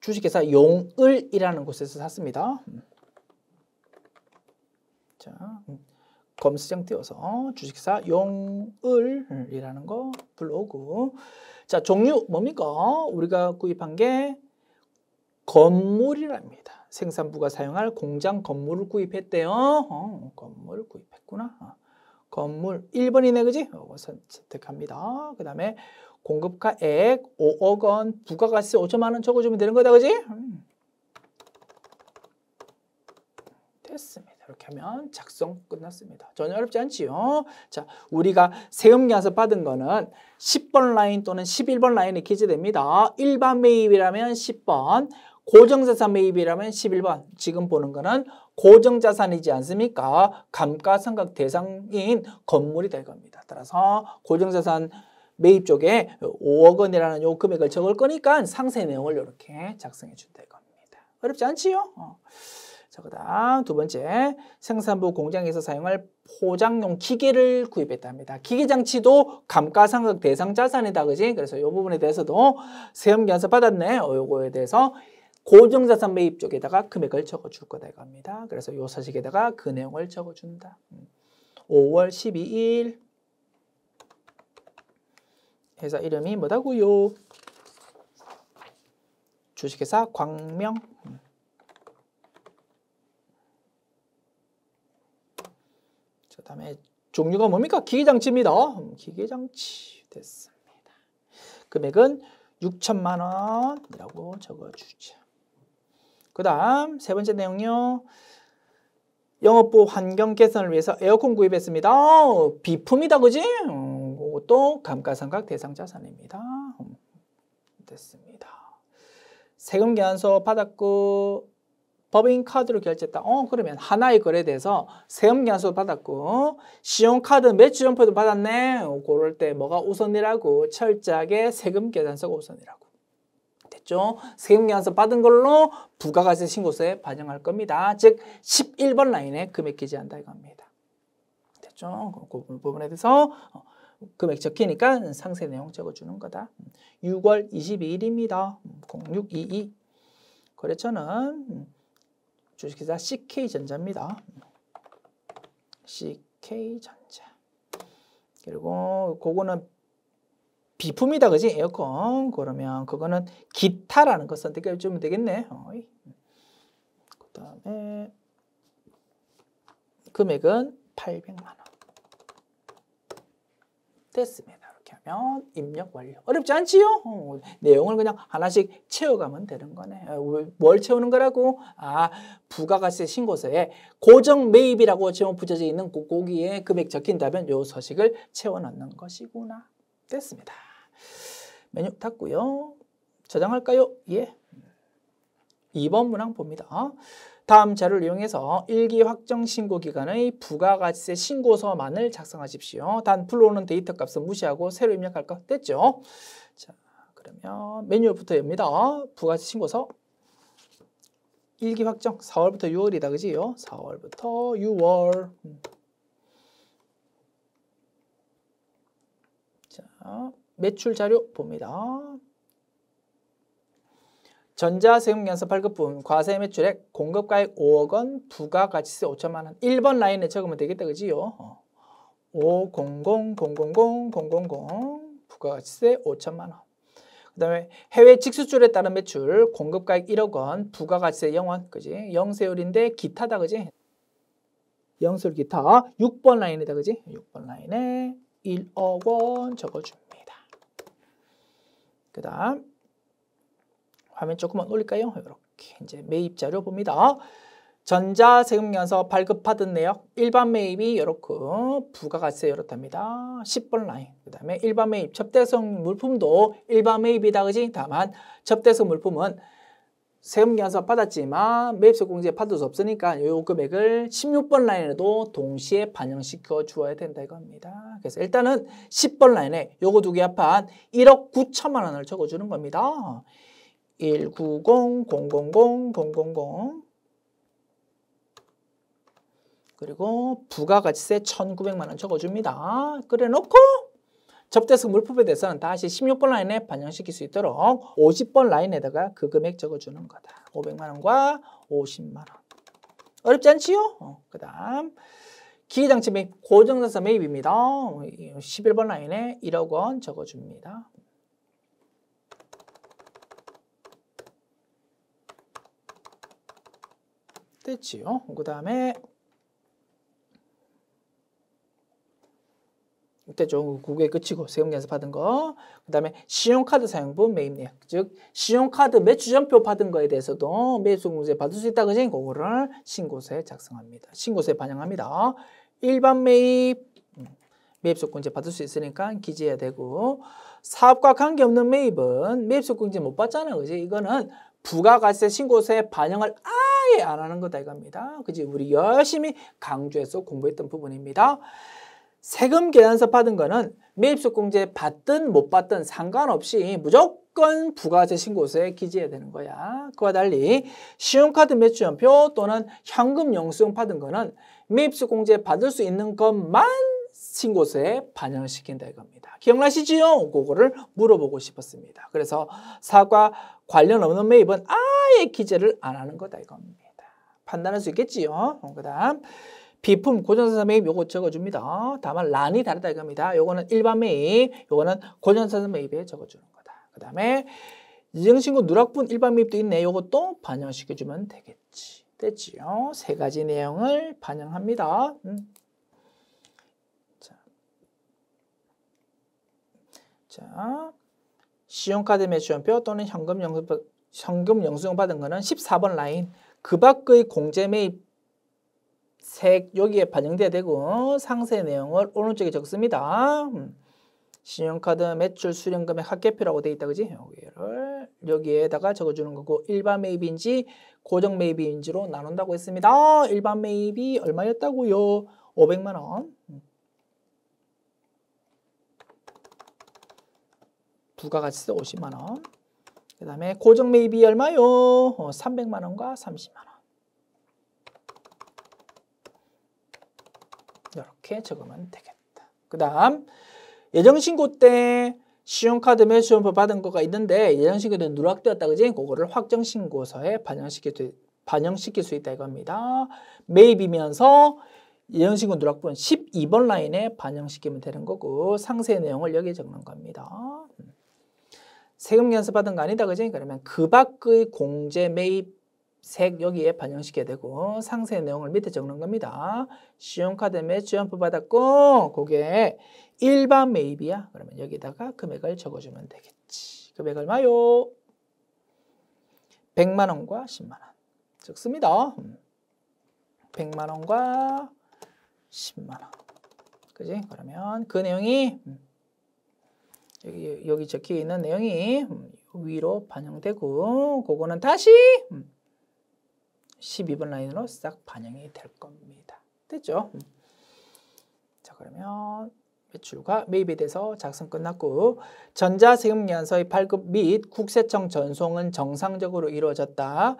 주식회사 용을이라는 곳에서 샀습니다. 자, 음, 검수장 띄워서 주식회사 용을이라는 거 블로그. 자 종류 뭡니까? 우리가 구입한 게 건물이랍니다. 생산부가 사용할 공장 건물을 구입했대요. 어, 건물을 구입했구나. 건물 1번이네 그지? 이것은 선택합니다. 그 다음에 공급가액 5억 원, 부가가세 5천만 원 적어주면 되는 거다 그지? 음. 됐습니다. 이렇게 하면 작성 끝났습니다. 전혀 어렵지 않지요. 자, 우리가 세금계산서 받은 거는 10번 라인 또는 11번 라인에 기재됩니다. 일반 매입이라면 10번, 고정자산 매입이라면 11번 지금 보는 거는 고정자산이지 않습니까? 감가상각 대상인 건물이 될 겁니다. 따라서 고정자산 매입 쪽에 5억 원이라는 요 금액을 적을 거니까 상세 내용을 이렇게 작성해 준면될 겁니다. 어렵지 않지요? 어. 자, 그 다음 두 번째 생산부 공장에서 사용할 포장용 기계를 구입했답니다. 기계장치도 감가상각 대상 자산이다, 그지? 그래서 요 부분에 대해서도 세험 연습 받았네. 요거에 대해서 고정자산 매입 쪽에다가 금액을 적어줄 거다 이겁니다. 그래서 요 서식에다가 그 내용을 적어준다. 5월 음. 12일 회사 이름이 뭐다고요? 주식회사 광명 그 다음에 종류가 뭡니까? 기계장치입니다. 음, 기계장치 됐습니다. 금액은 6천만 원이라고 적어주죠. 그 다음 세 번째 내용요. 영업부 환경 개선을 위해서 에어컨 구입했습니다. 어, 비품이다 그지? 음, 그것도 감가상각 대상 자산입니다. 음, 됐습니다. 세금 계산서 받았고 법인카드로 결제했다. 어 그러면 하나의 거래에 대해서 세금 계산서 받았고 신용카드 매출연표도 받았네. 어, 그럴 때 뭐가 우선이라고 철저하게 세금 계산서가 우선이라고. 있죠. 세금계산서 받은 걸로 부가가세 신고서에 반영할 겁니다. 즉 11번 라인에 금액 기재한다 이겁니다. 됐죠? 그 부분에 대해서 어, 금액 적히니까 상세 내용 적어주는 거다. 6월 22일입니다. 0622 거래처는 주식회사 CK전자입니다. CK전자 그리고 그거는 비품이다 그지 에어컨 그러면 그거는 기타라는 거 선택해 주면 되겠네 그다음에 금액은 800만 원 됐습니다 이렇게 하면 입력 완료 어렵지 않지요 어, 내용을 그냥 하나씩 채워가면 되는 거네 어, 뭘 채우는 거라고 아 부가가세 신고서에 고정 매입이라고 제목 붙여져 있는 고, 거기에 금액 적힌다면 요 서식을 채워 넣는 것이구나 됐습니다. 메뉴 닫고요. 저장할까요? 예. 2번 문항 봅니다. 다음 자료를 이용해서 일기 확정 신고 기간의 부가가치세 신고서만을 작성하십시오. 단 풀로오는 데이터 값은 무시하고 새로 입력할 것 됐죠? 자, 그러면 메뉴부터 엽니다. 부가가치 신고서 일기 확정 4월부터 6월이다 그지요? 4월부터 6월 음. 자 매출 자료 봅니다. 전자세금 연습 8급분 과세 매출액 공급가액 5억 원 부가가치세 5천만 원 1번 라인에 적으면 되겠다 그지요? 500000000 어. 부가가치세 5천만 원. 그 다음에 해외 직수출에 따른 매출 공급가액 1억 원 부가가치세 0원 그지? 영세율인데 기타다 그지? 영세율 기타 6번 라인이다 그지? 6번 라인에 1억 원적어줍 그 다음 화면 조금만 올릴까요? 이렇게 이제 매입 자료 봅니다. 전자세금연서 발급받은 내역 일반 매입이 이렇게 부가가세 이렇답니다. 10번 라인 그 다음에 일반 매입 접대성 물품도 일반 매입이다 그지? 다만 접대성 물품은 세금계산서 받았지만 매입세 공제 받을 수 없으니까 요 금액을 16번 라인에도 동시에 반영시켜 주어야 된다 이겁니다. 그래서 일단은 10번 라인에 요거 두 개 합한 1억 9천만 원을 적어주는 겁니다. 190000000 그리고 부가가치세 1900만 원 적어줍니다. 그래 놓고 접대수 물품에 대해서는 다시 16번 라인에 반영시킬 수 있도록 50번 라인에다가 그 금액 적어주는 거다. 500만 원과 50만 원. 어렵지 않지요? 어, 그 다음 기계장치 및고정자서 매입입니다. 11번 라인에 1억 원 적어줍니다. 됐지요? 그 다음에 그때좀 국의 끝이고 세금 계산 받은 거. 그다음에 신용카드 사용분 매입 내역. 즉 신용카드 매출전표 받은 거에 대해서도 매수공제 받을 수 있다 그지? 그거를 신고서에 작성합니다. 신고서에 반영합니다. 일반 매입 음, 매입소공제 받을 수 있으니까 기재해야 되고 사업과 관계없는 매입은 매입소공제 못 받잖아 요 그지? 이거는 부가가세 신고서에 반영을 아예 안 하는 거다 이겁니다. 그지? 우리 열심히 강조해서 공부했던 부분입니다. 세금 계산서 받은 거는 매입소공제 받든 못 받든 상관없이 무조건 부가세 신고서에 기재해야 되는 거야. 그와 달리 신용카드 매출연표 또는 현금 영수증 받은 거는 매입소공제 받을 수 있는 것만 신고서에 반영시킨다 이겁니다. 기억나시지요? 그거를 물어보고 싶었습니다. 그래서 사과 관련 없는 매입은 아예 기재를 안 하는 거다 이겁니다. 판단할 수 있겠지요? 그 다음 비품 고전사 매입 요거 적어줍니다. 다만 란이 다르다 이겁니다. 요거는 일반 매입, 요거는 고전사 매입에 적어주는 거다. 그 다음에 이정신고 누락분 일반 매입도 있네. 요것도 반영시켜주면 되겠지. 됐지요? 세 가지 내용을 반영합니다. 음. 자. 자. 신용카드 매출표 수 또는 현금 영수 현금 영수증 받은 거는 14번 라인 그 밖의 공제 매입 색 여기에 반영돼야 되고 상세 내용을 오른쪽에 적습니다. 음. 신용카드 매출 수령금액 합계표라고 돼 있다 그지? 여기를 여기에다가 적어주는 거고 일반 매입인지 고정 매입인지로 나눈다고 했습니다. 일반 매입이 얼마였다고요? 500만 원. 부가가치세 50만 원. 그 다음에 고정 매입이 얼마요? 300만 어, 원과 30만 원. 이렇게 적으면 되겠다. 그 다음 예정신고 때 신용카드 매수연표 받은 거가 있는데 예정신고는 누락되었다 그지? 그거를 확정신고서에 반영시킬 수, 반영시킬 수 있다 이겁니다. 매입이면서 예정신고 누락분 12번 라인에 반영시키면 되는 거고 상세 내용을 여기 적는 겁니다. 음. 세금 연수 받은 거 아니다 그지? 그러면 그 밖의 공제 매입 색 여기에 반영시켜야 되고 상세 내용을 밑에 적는 겁니다. 신용카드 매입 지원 받았고 그게 일반 매입이야. 그러면 여기다가 금액을 적어주면 되겠지. 금액 얼마요? 100만 원과 10만 원. 적습니다. 100만 음. 원과 10만 원. 그지? 그러면 그 내용이 음. 여기 여기 적혀 있는 내용이 음, 위로 반영되고 그거는 다시 음. 12번 라인으로 싹 반영이 될 겁니다. 됐죠? 음. 자 그러면 매출과 매입에 대해서 작성 끝났고 전자세금연산서의발급및 국세청 전송은 정상적으로 이루어졌다.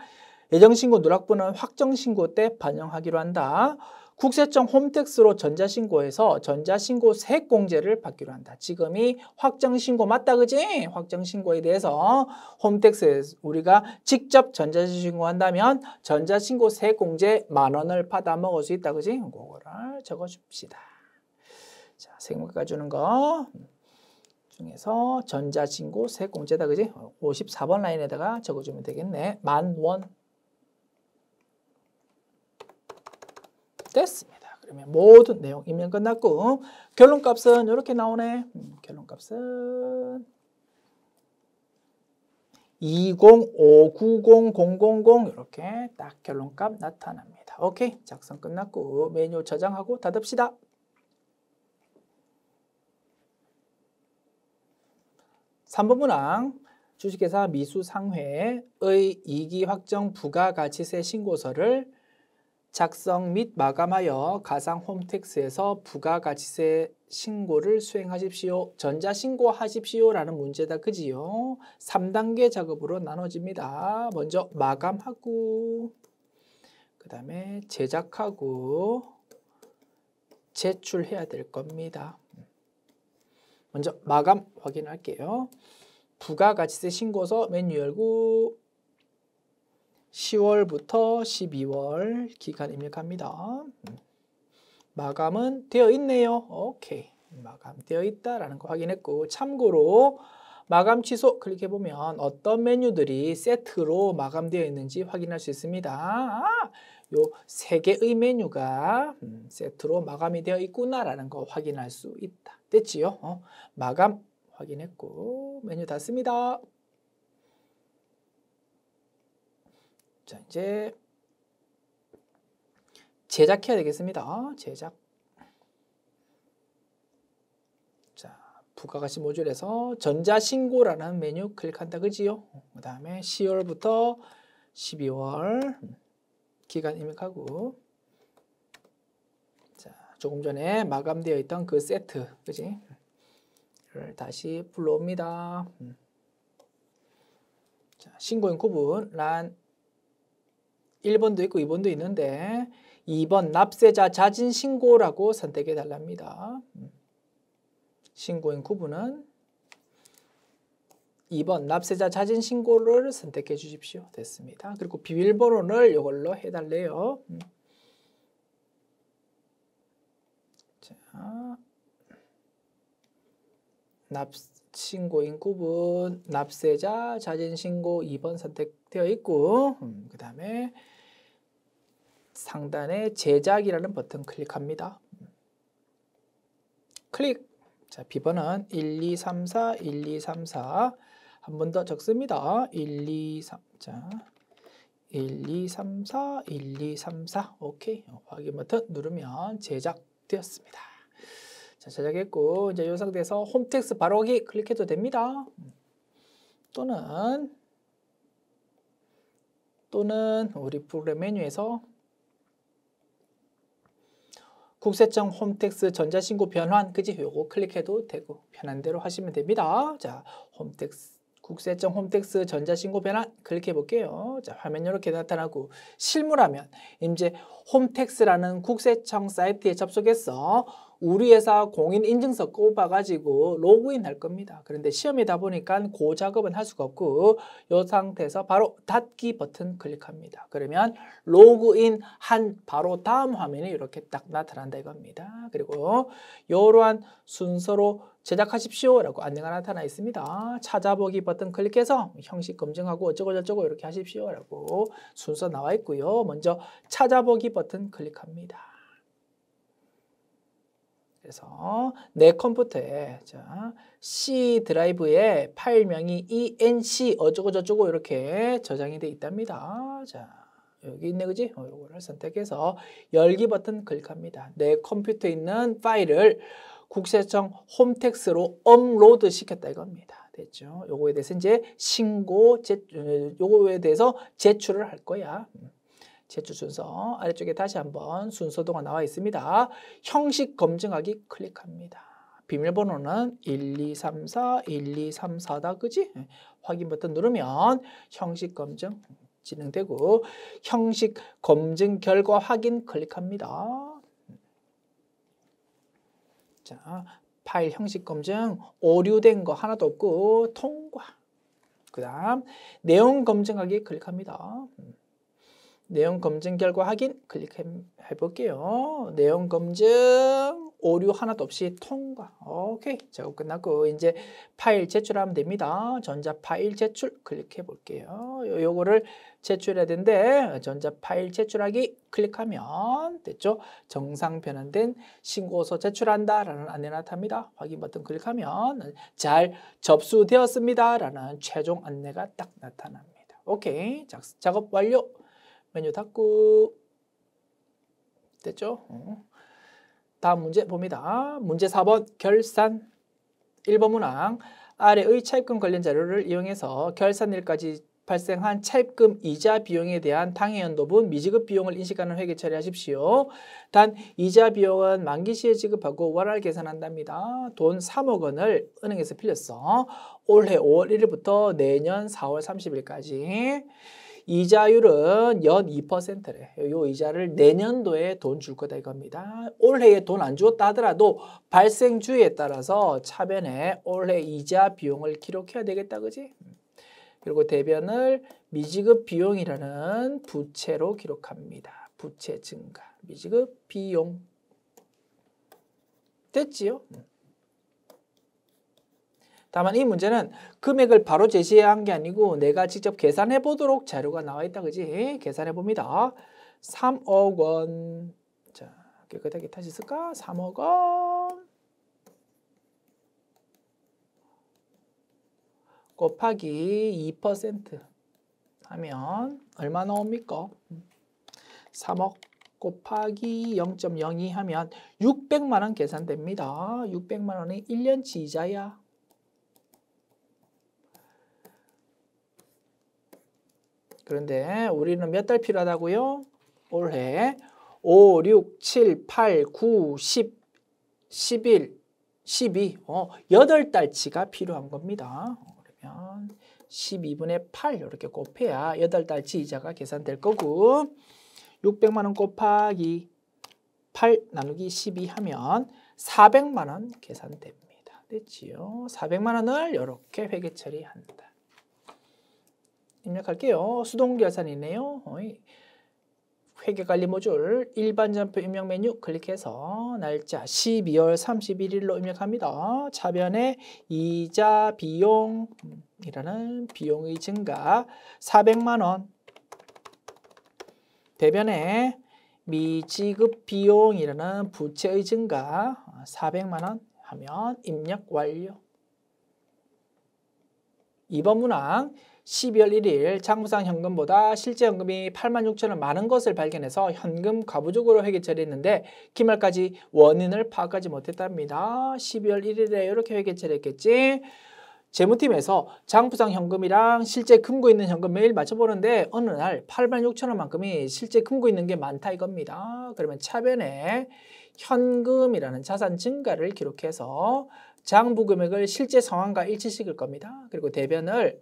예정신고 누락부는 확정신고 때 반영하기로 한다. 국세청 홈택스로 전자신고해서 전자신고 세액공제를 받기로 한다. 지금이 확정신고 맞다 그지? 확정신고에 대해서 홈택스에 우리가 직접 전자신고한다면 전자신고 세액공제 만 원을 받아 먹을 수 있다 그지? 그거를 적어줍시다. 자, 세금가 주는 거 중에서 전자신고 세액공제다 그지? 54번 라인에다가 적어주면 되겠네. 만 원. 됐습니다. 그러면 모든 내용 입력 끝났고 결론값은 이렇게 나오네. 음, 결론값은 2059000 이렇게 딱 결론값 나타납니다. 오케이 작성 끝났고 메뉴 저장하고 닫읍시다. 삼번 문항 주식회사 미수상회의 이기 확정 부가가치세 신고서를 작성 및 마감하여 가상 홈택스에서 부가가치세 신고를 수행하십시오. 전자신고하십시오. 라는 문제다. 그지요? 3단계 작업으로 나눠집니다. 먼저 마감하고 그 다음에 제작하고 제출해야 될 겁니다. 먼저 마감 확인할게요. 부가가치세 신고서 메뉴 열고 10월부터 12월 기간 입력합니다. 마감은 되어 있네요. 오케이. 마감되어 있다라는 거 확인했고 참고로 마감 취소 클릭해보면 어떤 메뉴들이 세트로 마감되어 있는지 확인할 수 있습니다. 아, 요세 개의 메뉴가 음, 세트로 마감이 되어 있구나라는 거 확인할 수 있다. 됐지요? 어, 마감 확인했고 메뉴 닫습니다. 자, 이제 제작해야 되겠습니다. 제작. 자, 부가가치 모듈에서 전자신고라는 메뉴 클릭한다 그지요? 그 다음에 10월부터 12월 기간 입력하고 자, 조금 전에 마감되어 있던 그 세트, 그지? 를 다시 불러옵니다. 음. 자, 신고인 구분, 란 1번도 있고 2번도 있는데 2번 납세자 자진 신고라고 선택해 달랍니다. 음. 신고인 구분은 2번 납세자 자진 신고를 선택해 주십시오. 됐습니다. 그리고 비밀번호를 이걸로 해달래요. 음. 자, 납 신고인 구분 납세자 자진 신고 2번 선택되어 있고 음, 그 다음에 상단에 제작이라는 버튼 클릭합니다. 클릭! 자, 비번은 1234, 1234. 한 번 더 적습니다. 123, 자, 1234, 1234. 오케이. 확인 버튼 누르면 제작되었습니다. 자, 제작했고, 이제 이 상태에서 홈텍스 바로기 클릭해도 됩니다. 또는 또는 우리 프로그램 메뉴에서 국세청 홈택스 전자신고 변환 그지 요거 클릭해도 되고 편한 대로 하시면 됩니다. 자, 홈택스 국세청 홈택스 전자신고 변환 클릭해 볼게요. 자, 화면 이렇게 나타나고 실물라면 이제 홈택스라는 국세청 사이트에 접속했어 우리 회사 공인 인증서 꼽아가지고 로그인 할 겁니다. 그런데 시험이다 보니까 고 작업은 할 수가 없고 요 상태에서 바로 닫기 버튼 클릭합니다. 그러면 로그인 한 바로 다음 화면이 이렇게 딱 나타난다 이겁니다. 그리고 이러한 순서로 제작하십시오 라고 안내가 나타나 있습니다. 찾아보기 버튼 클릭해서 형식 검증하고 어쩌고저쩌고 이렇게 하십시오 라고 순서 나와 있고요. 먼저 찾아보기 버튼 클릭합니다. 그래서 내 컴퓨터에 자, C 드라이브에 파일명이 enc 어쩌고저쩌고 이렇게 저장이 돼 있답니다. 자, 여기 있네 그지? 어, 이거를 선택해서 열기 버튼 클릭합니다. 내 컴퓨터에 있는 파일을 국세청 홈택스로 업로드 시켰다 이겁니다. 됐죠? 요거에 대해서 이제 신고 제 어, 요거에 대해서 제출을 할 거야. 음. 제출 순서 아래쪽에 다시 한번 순서도가 나와 있습니다. 형식 검증하기 클릭합니다. 비밀번호는 1234, 1234다 그지? 예. 확인 버튼 누르면 형식 검증 진행되고 형식 검증 결과 확인 클릭합니다. 자, 파일 형식 검증 오류된 거 하나도 없고 통과. 그 다음 내용 검증하기 클릭합니다. 내용 검증 결과 확인 클릭해 볼게요. 내용 검증 오류 하나도 없이 통과. 오케이. 작업 끝났고 이제 파일 제출하면 됩니다. 전자 파일 제출 클릭해 볼게요. 요거를 제출해야 되는데 전자 파일 제출하기 클릭하면 됐죠. 정상 변환된 신고서 제출한다라는 안내 나타납니다. 확인 버튼 클릭하면 잘 접수되었습니다라는 최종 안내가 딱 나타납니다. 오케이. 작업 완료. 메뉴 닫고 됐죠? 어. 다음 문제 봅니다. 문제 4번 결산 1번 문항 아래의 차입금 관련 자료를 이용해서 결산일까지 발생한 차입금 이자 비용에 대한 당해 연도분 미지급 비용을 인식하는 회계 처리하십시오. 단 이자 비용은 만기 시에 지급하고 월할 계산한답니다. 돈 3억 원을 은행에서 빌렸어. 올해 5월 1일부터 내년 4월 30일까지 이자율은 연 2%래. 요 이자를 내년도에 돈 줄 거다 이겁니다. 올해에 돈 안 주었다 하더라도 발생 주에 따라서 차변에 올해 이자 비용을 기록해야 되겠다 그지? 그리고 대변을 미지급 비용이라는 부채로 기록합니다. 부채 증가, 미지급 비용. 됐지요? 음. 다만 이 문제는 금액을 바로 제시한 게 아니고 내가 직접 계산해 보도록 자료가 나와 있다 그지? 계산해 봅니다. 3억 원. 자, 깨끗하게 다시 쓸까? 3억 원. 곱하기 2% 하면 얼마 나옵니까? 3억 곱하기 0.02 하면 600만 원 계산됩니다. 600만 원이 1년치 이자야. 그런데 우리는 몇 달 필요하다고요? 올해 5, 6, 7, 8, 9, 10, 11, 12, 어, 8달치가 필요한 겁니다. 어, 그러면 12분의 8 이렇게 곱해야 8달치 이자가 계산될 거고 600만 원 곱하기 8 나누기 12 하면 400만 원 계산됩니다. 됐지요? 400만 원을 이렇게 회계 처리한다. 입력할게요. 수동계산이네요 회계관리 모듈 일반 점표 입력 메뉴 클릭해서 날짜 12월 31일로 입력합니다. 차변에 이자 비용이라는 비용의 증가 400만원 대변에 미지급 비용이라는 부채의 증가 400만원 하면 입력 완료. 2번 문항 12월 1일 장부상 현금보다 실제 현금이 8만 6천 원 많은 것을 발견해서 현금 과부족으로 회계 처리했는데 기말까지 원인을 파악하지 못했답니다. 12월 1일에 이렇게 회계 처리했겠지. 재무팀에서 장부상 현금이랑 실제 금고 있는 현금 매일 맞춰보는데 어느 날 8만 6천 원만큼이 실제 금고 있는 게 많다 이겁니다. 그러면 차변에 현금이라는 자산 증가를 기록해서 장부 금액을 실제 상황과 일치시킬 겁니다. 그리고 대변을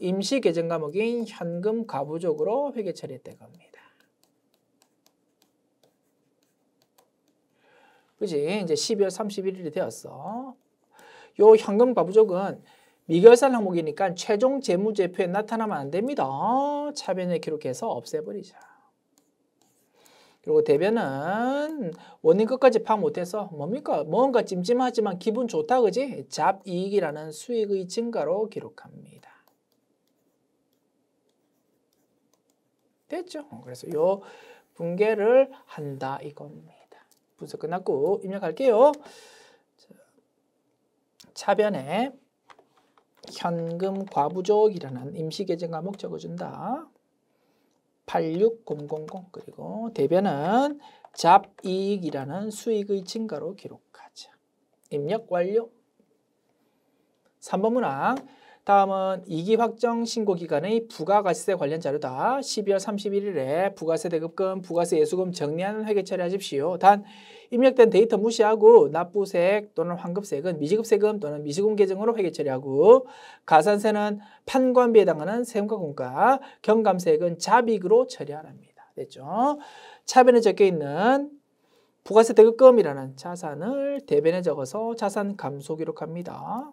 임시 계정 과목인 현금 과부족으로 회계 처리했던 겁니다. 그지? 이제 12월 31일이 되었어. 요 현금 가부족은 미결산 항목이니까 최종 재무제표에 나타나면 안 됩니다. 차변을 기록해서 없애버리자. 그리고 대변은 원인 끝까지 파악 못해서 뭡니까? 뭔가 찜찜하지만 기분 좋다 그지? 잡이익이라는 수익의 증가로 기록합니다. 됐죠? 어, 그래서 요 분계를 한다 이겁니다. 분석 끝났고 입력할게요. 차변에 현금 과부족이라는 임시계정 과목 적어준다. 86000 그리고 대변은 잡이익이라는 수익의 증가로 기록하자. 입력 완료. 3번 문항 다음은 이기 확정 신고 기간의 부가가세 관련 자료다. 12월 31일에 부가세 대급금, 부가세 예수금 정리하는 회계 처리하십시오. 단 입력된 데이터 무시하고 납부세액 또는 환급세액은 미지급세금 또는 미지금 계정으로 회계 처리하고 가산세는 판관비에 해당하는 세금과 공과, 경감세액은 자비익으로 처리하랍니다. 됐죠? 차변에 적혀 있는 부가세 대급금이라는 자산을 대변에 적어서 자산 감소 기록합니다.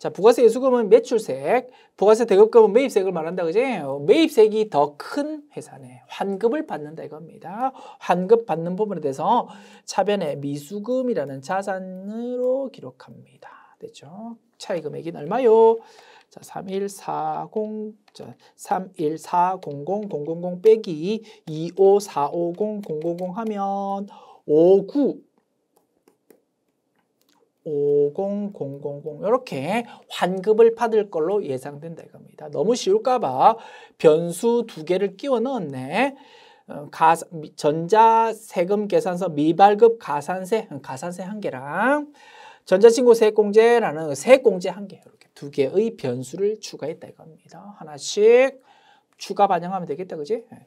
자, 부가세 예수금은 매출세, 액 부가세 대급금은 매입세액을 말한다 그지? 어, 매입세액이 더 큰 회사네. 환급을 받는다 이겁니다. 환급 받는 부분에 대해서 차변에 미수금이라는 자산으로 기록합니다. 됐죠? 차이 금액이 얼마요? 자, 3140 자, 31400000 빼기 2545000 하면 59 50000 이렇게 환급을 받을 걸로 예상된다 이겁니다. 너무 쉬울까 봐 변수 두 개를 끼워 넣었네. 어, 가, 전자세금 계산서 미발급 가산세, 어, 가산세 한 개랑 전자신고 세액공제라는 세액공제 한 개, 이렇게 두 개의 변수를 추가했다 이겁니다. 하나씩 추가 반영하면 되겠다, 그지? 예.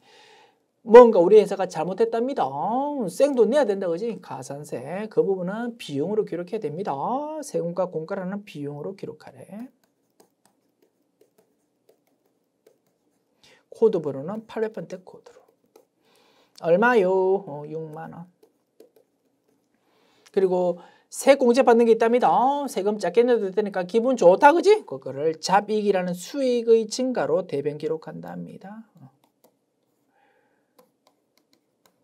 뭔가 우리 회사가 잘못했답니다. 생돈 내야 된다 그지? 가산세 그 부분은 비용으로 기록해야 됩니다. 세금과 공과라는 비용으로 기록하래. 코드 번호는 800번대 코드로. 얼마요? 어, 6만 원. 그리고 세 공제 받는 게 있답니다. 어, 세금 작게 내도 되니까 기분 좋다 그지? 그거를 잡이익이라는 수익의 증가로 대변 기록한답니다. 어.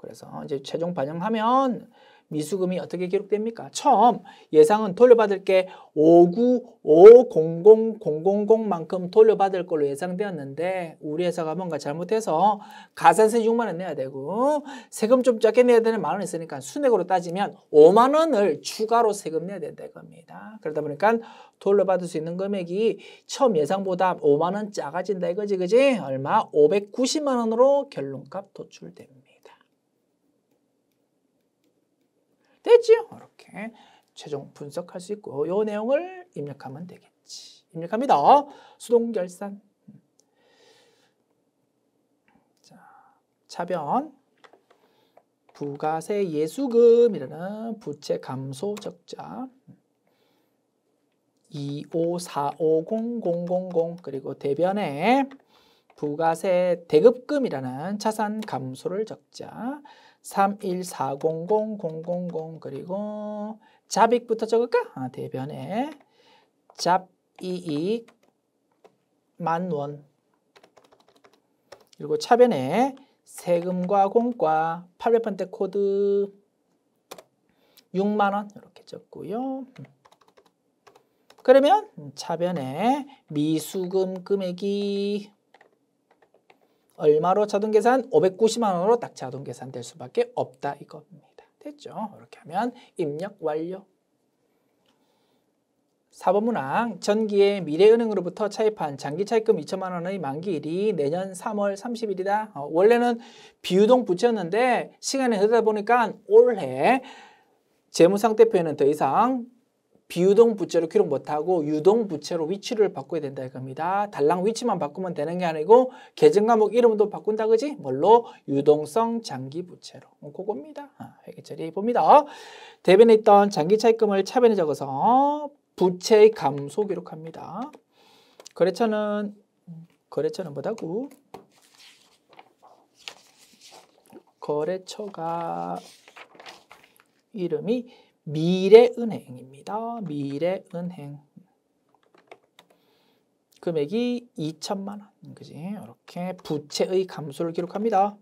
그래서 이제 최종 반영하면 미수금이 어떻게 기록됩니까? 처음 예상은 돌려받을 게 5950000만큼 돌려받을 걸로 예상되었는데 우리 회사가 뭔가 잘못해서 가산세 6만 원 내야 되고 세금 좀 작게 내야 되는 만 원 있으니까 순액으로 따지면 5만 원을 추가로 세금 내야 된다 이겁니다. 그러다 보니까 돌려받을 수 있는 금액이 처음 예상보다 5만 원 작아진다 이거지 그지? 얼마? 590만 원으로 결론값 도출됩니다. 되지요. 이렇게 최종 분석할 수 있고 요 내용을 입력하면 되겠지. 입력합니다. 수동 결산. 자, 차변 부가세 예수금이라는 부채 감소 적자 2 5 4 5 0 0 0 0 그리고 대변에 부가세 대급금이라는 차산 감소를 적자 3140000 그리고 자빅부터 적을까? 아, 대변에 잡이익 만원 그리고 차변에 세금과 공과 800번대 코드 6만원 이렇게 적고요. 그러면 차변에 미수금 금액이 얼마로 자동 계산? 590만 원으로 딱 자동 계산될 수밖에 없다 이겁니다. 됐죠? 이렇게 하면 입력 완료. 4번 문항 전기의 미래은행으로부터 차입한 장기차입금 2천만 원의 만기일이 내년 3월 30일이다. 어, 원래는 비유동 붙였는데 시간이 흐르다 보니까 올해 재무상태표에는 더 이상 비유동 부채로 기록 못하고 유동 부채로 위치를 바꿔야 된다 이겁니다. 달랑 위치만 바꾸면 되는 게 아니고 계정 과목 이름도 바꾼다 그지? 뭘로? 유동성 장기 부채로. 어, 그겁니다. 아, 회계 처리 봅니다. 대변에 있던 장기 차입금을 차변에 적어서 부채의 감소 기록합니다. 거래처는 거래처는 뭐다고? 거래처가 이름이 미래은행입니다. 미래은행. 금액이 2천만 원. 그지? 이렇게 부채의 감소를 기록합니다.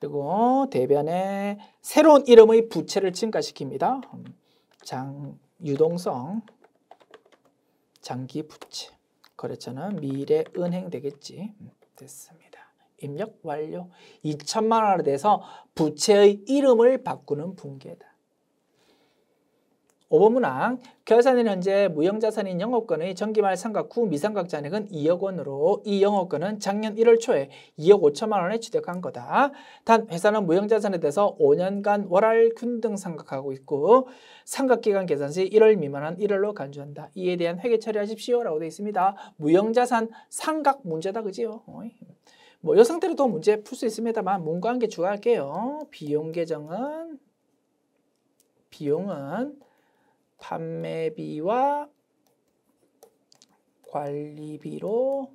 그리고 대변에 새로운 이름의 부채를 증가시킵니다. 음, 장 유동성 장기 부채 거래처는 미래은행 되겠지 음, 됐습니다. 입력 완료 2천만 원에 대해서 부채의 이름을 바꾸는 분계다. 오번문항 결산일 현재 무형자산인 영업권의 정기말 상각 후 미상각 잔액은 2억 원으로 이 영업권은 작년 1월 초에 2억 5천만 원에 취득한 거다. 단 회사는 무형자산에 대해서 5년간 월할 균등 상각하고 있고 상각기간 계산 시 1월 미만한 1월로 간주한다. 이에 대한 회계 처리하십시오 라고 되어 있습니다. 무형자산 상각 문제다 그지요? 뭐이 뭐, 상태로 도 문제 풀 수 있습니다만 문과 함께 추가할게요. 비용 계정은 비용은 판매비와 관리비로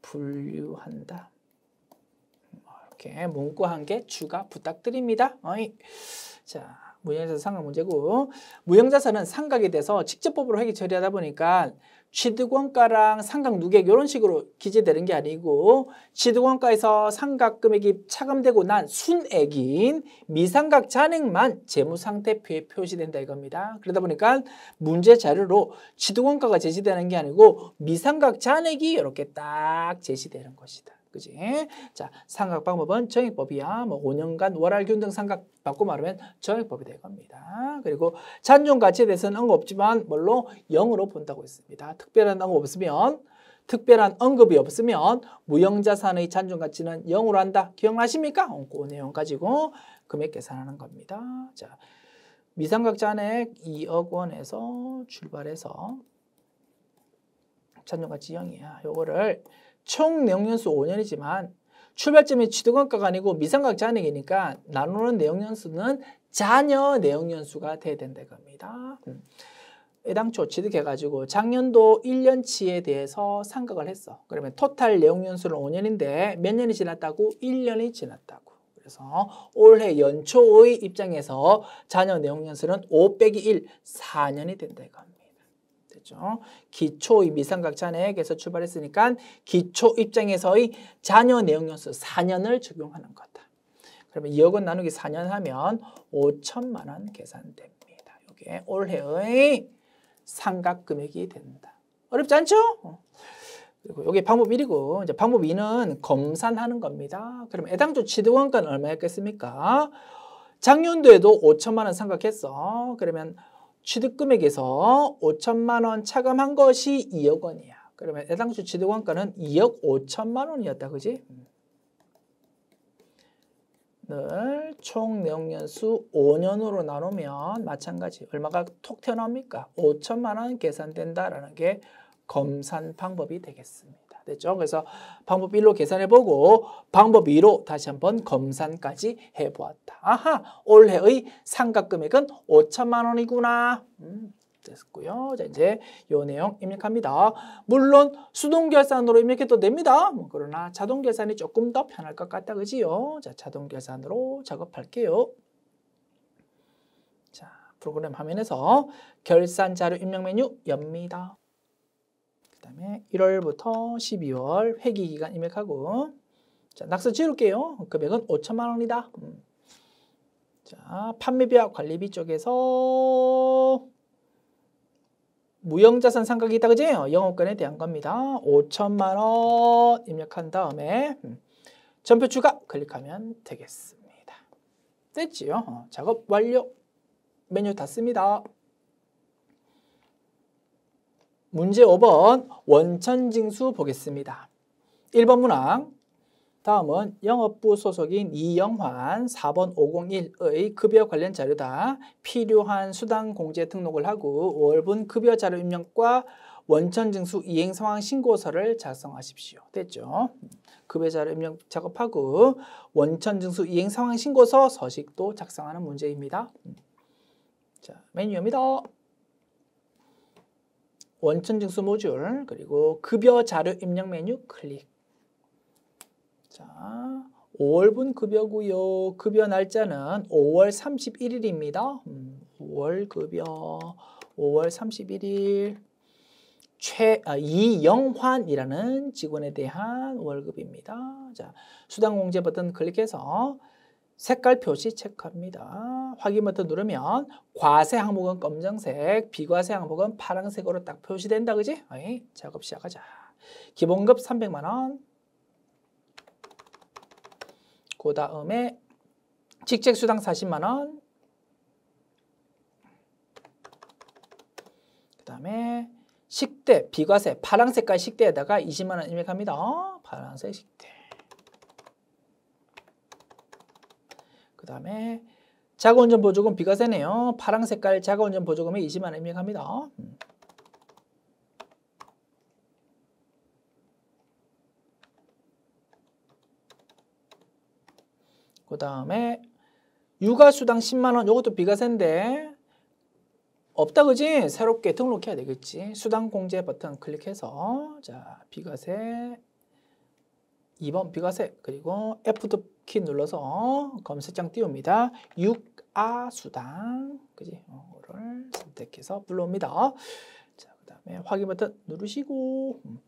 분류한다. 이렇게 문구한 개 추가 부탁드립니다. 어이. 자, 무형자산 상각 문제고 무형자산은 상각이 돼서 직접법으로 회계 처리하다 보니까 취득원가랑 상각누객 이런 식으로 기재되는 게 아니고 취득원가에서 상각금액이 차감되고 난 순액인 미상각 잔액만 재무상태표에 표시된다 이겁니다. 그러다 보니까 문제 자료로 취득원가가 제시되는 게 아니고 미상각 잔액이 이렇게 딱 제시되는 것이다. 그지? 자, 삼각 방법은 정액법이야. 뭐 5년간 월알균 등 삼각 받고 말하면 정액법이 될 겁니다. 그리고 잔존 가치에 대해서는 언급 없지만 뭘로 0으로 본다고 했습니다. 특별한 언급 없으면 특별한 언급이 없으면 무형자산의 잔존 가치는 0으로 한다. 기억나십니까? 그 내용 가지고 금액 계산하는 겁니다. 자, 미상각 잔액 2억 원에서 출발해서 잔존 가치 0이야. 요거를 총 내용연수 5년이지만 출발점이 취득원가가 아니고 미상각 잔액이니까 나누는 내용연수는 자녀 내용연수가 돼야 된다 겁니다. 음. 애당초 취득해가지고 작년도 1년치에 대해서 상각을 했어. 그러면 토탈 내용연수는 5년인데 몇 년이 지났다고? 1년이 지났다고. 그래서 올해 연초의 입장에서 자녀 내용연수는 5 빼기 1, 4년이 된다 이겁니다. 되죠. 기초 미상각자 내역에서 출발했으니까 기초 입장에서의 자녀 내용연수 4년을 적용하는 거다. 그러면 2억 원 나누기 4년 하면 5천만 원 계산됩니다. 이게 올해의 상각 금액이 된다. 어렵지 않죠? 그리고 여기 방법 1이고 이제 방법 2는 검산하는 겁니다. 그럼 해당 조치등원가는 얼마였겠습니까? 작년도에도 5천만 원 상각했어. 그러면 취득금액에서 5천만 원 차감한 것이 2억 원이야. 그러면 해당주 취득원가는 2억 5천만 원이었다. 그지? 늘총 내용수 5년으로 나누면 마찬가지 얼마가 톡 튀어나옵니까? 5천만 원 계산된다라는 게 검산 방법이 되겠습니다. 됐죠? 그래서 방법 1로 계산해보고 방법 2로 다시 한번 검산까지 해보았다. 아하! 올해의 상가금액은 5천만 원이구나. 음, 됐고요. 자, 이제 요 내용 입력합니다. 물론 수동 결산으로 입력해도 됩니다. 뭐 그러나 자동 계산이 조금 더 편할 것 같다. 그지요? 자, 자동 계산으로 작업할게요. 자, 프로그램 화면에서 결산 자료 입력 메뉴 엽니다. 다음에 1월부터 12월 회기기간 임액하고 자, 낙서 지울게요. 금액은 5천만 원이다. 음. 자, 판매비와 관리비 쪽에서 무형자산 상각이 있다 그지? 영업권에 대한 겁니다. 5천만 원 입력한 다음에 음, 전표 추가 클릭하면 되겠습니다. 됐지요? 어, 작업 완료. 메뉴 닫습니다. 문제 5번 원천징수 보겠습니다. 1번 문항 다음은 영업부 소속인 이영환 4번 501의 급여 관련 자료다. 필요한 수당 공제 등록을 하고 월분 급여 자료 입력과 원천징수 이행 상황 신고서를 작성하십시오. 됐죠? 급여 자료 입력 작업하고 원천징수 이행 상황 신고서 서식도 작성하는 문제입니다. 자, 메뉴입니다. 원천 징수 모듈 그리고 급여 자료 입력 메뉴 클릭 자 5월분 급여고요. 급여 날짜는 5월 31일입니다. 음, 5월 급여 5월 31일 최 아, 이영환이라는 직원에 대한 월급입니다. 자 수당 공제 버튼 클릭해서 색깔 표시 체크합니다. 확인 버튼 누르면 과세 항목은 검정색, 비과세 항목은 파란색으로 딱 표시된다. 그지? 어이, 작업 시작하자. 기본급 300만 원. 그 다음에 직책수당 40만 원. 그 다음에 식대, 비과세, 파란색깔 식대에다가 20만 원 입력합니다. 어? 파란색 식대. 그 다음에 자가운전 보조금 비가 세네요. 파랑 색깔 자가운전 보조금에 20만 원이 갑니다. 음. 그 다음에 육아수당 10만원 이것도 비과세인데 없다 그지? 새롭게 등록해야 되겠지 수당 공제 버튼 클릭해서 자 비과세 2번 비과세 그리고 F2키 눌러서 검색창 띄웁니다 아 수당 그지? 어, 거를 선택해서 불러옵니다. 자, 그다음에 확인 버튼 누르시고 음.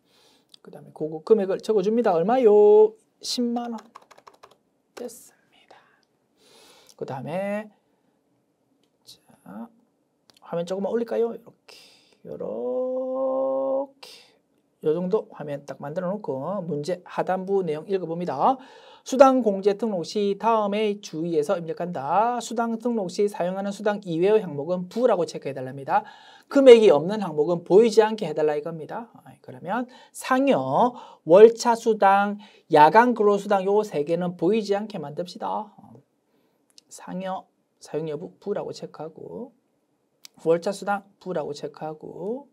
그다음에 고급 금액을 적어 줍니다. 얼마요? 10만 원. 됐습니다. 그다음에 자, 화면 조금만 올릴까요? 이렇게. 이렇게 요 정도 화면 딱 만들어 놓고 문제 하단부 내용 읽어 봅니다. 수당 공제 등록 시다음에주의해서 입력한다. 수당 등록 시 사용하는 수당 이외의 항목은 부라고 체크해달랍니다. 금액이 없는 항목은 보이지 않게 해달라 이겁니다. 아, 그러면 상여, 월차 수당, 야간 근로 수당 요 세 개는 보이지 않게 만듭시다. 상여, 사용 여부 부라고 체크하고 월차 수당 부라고 체크하고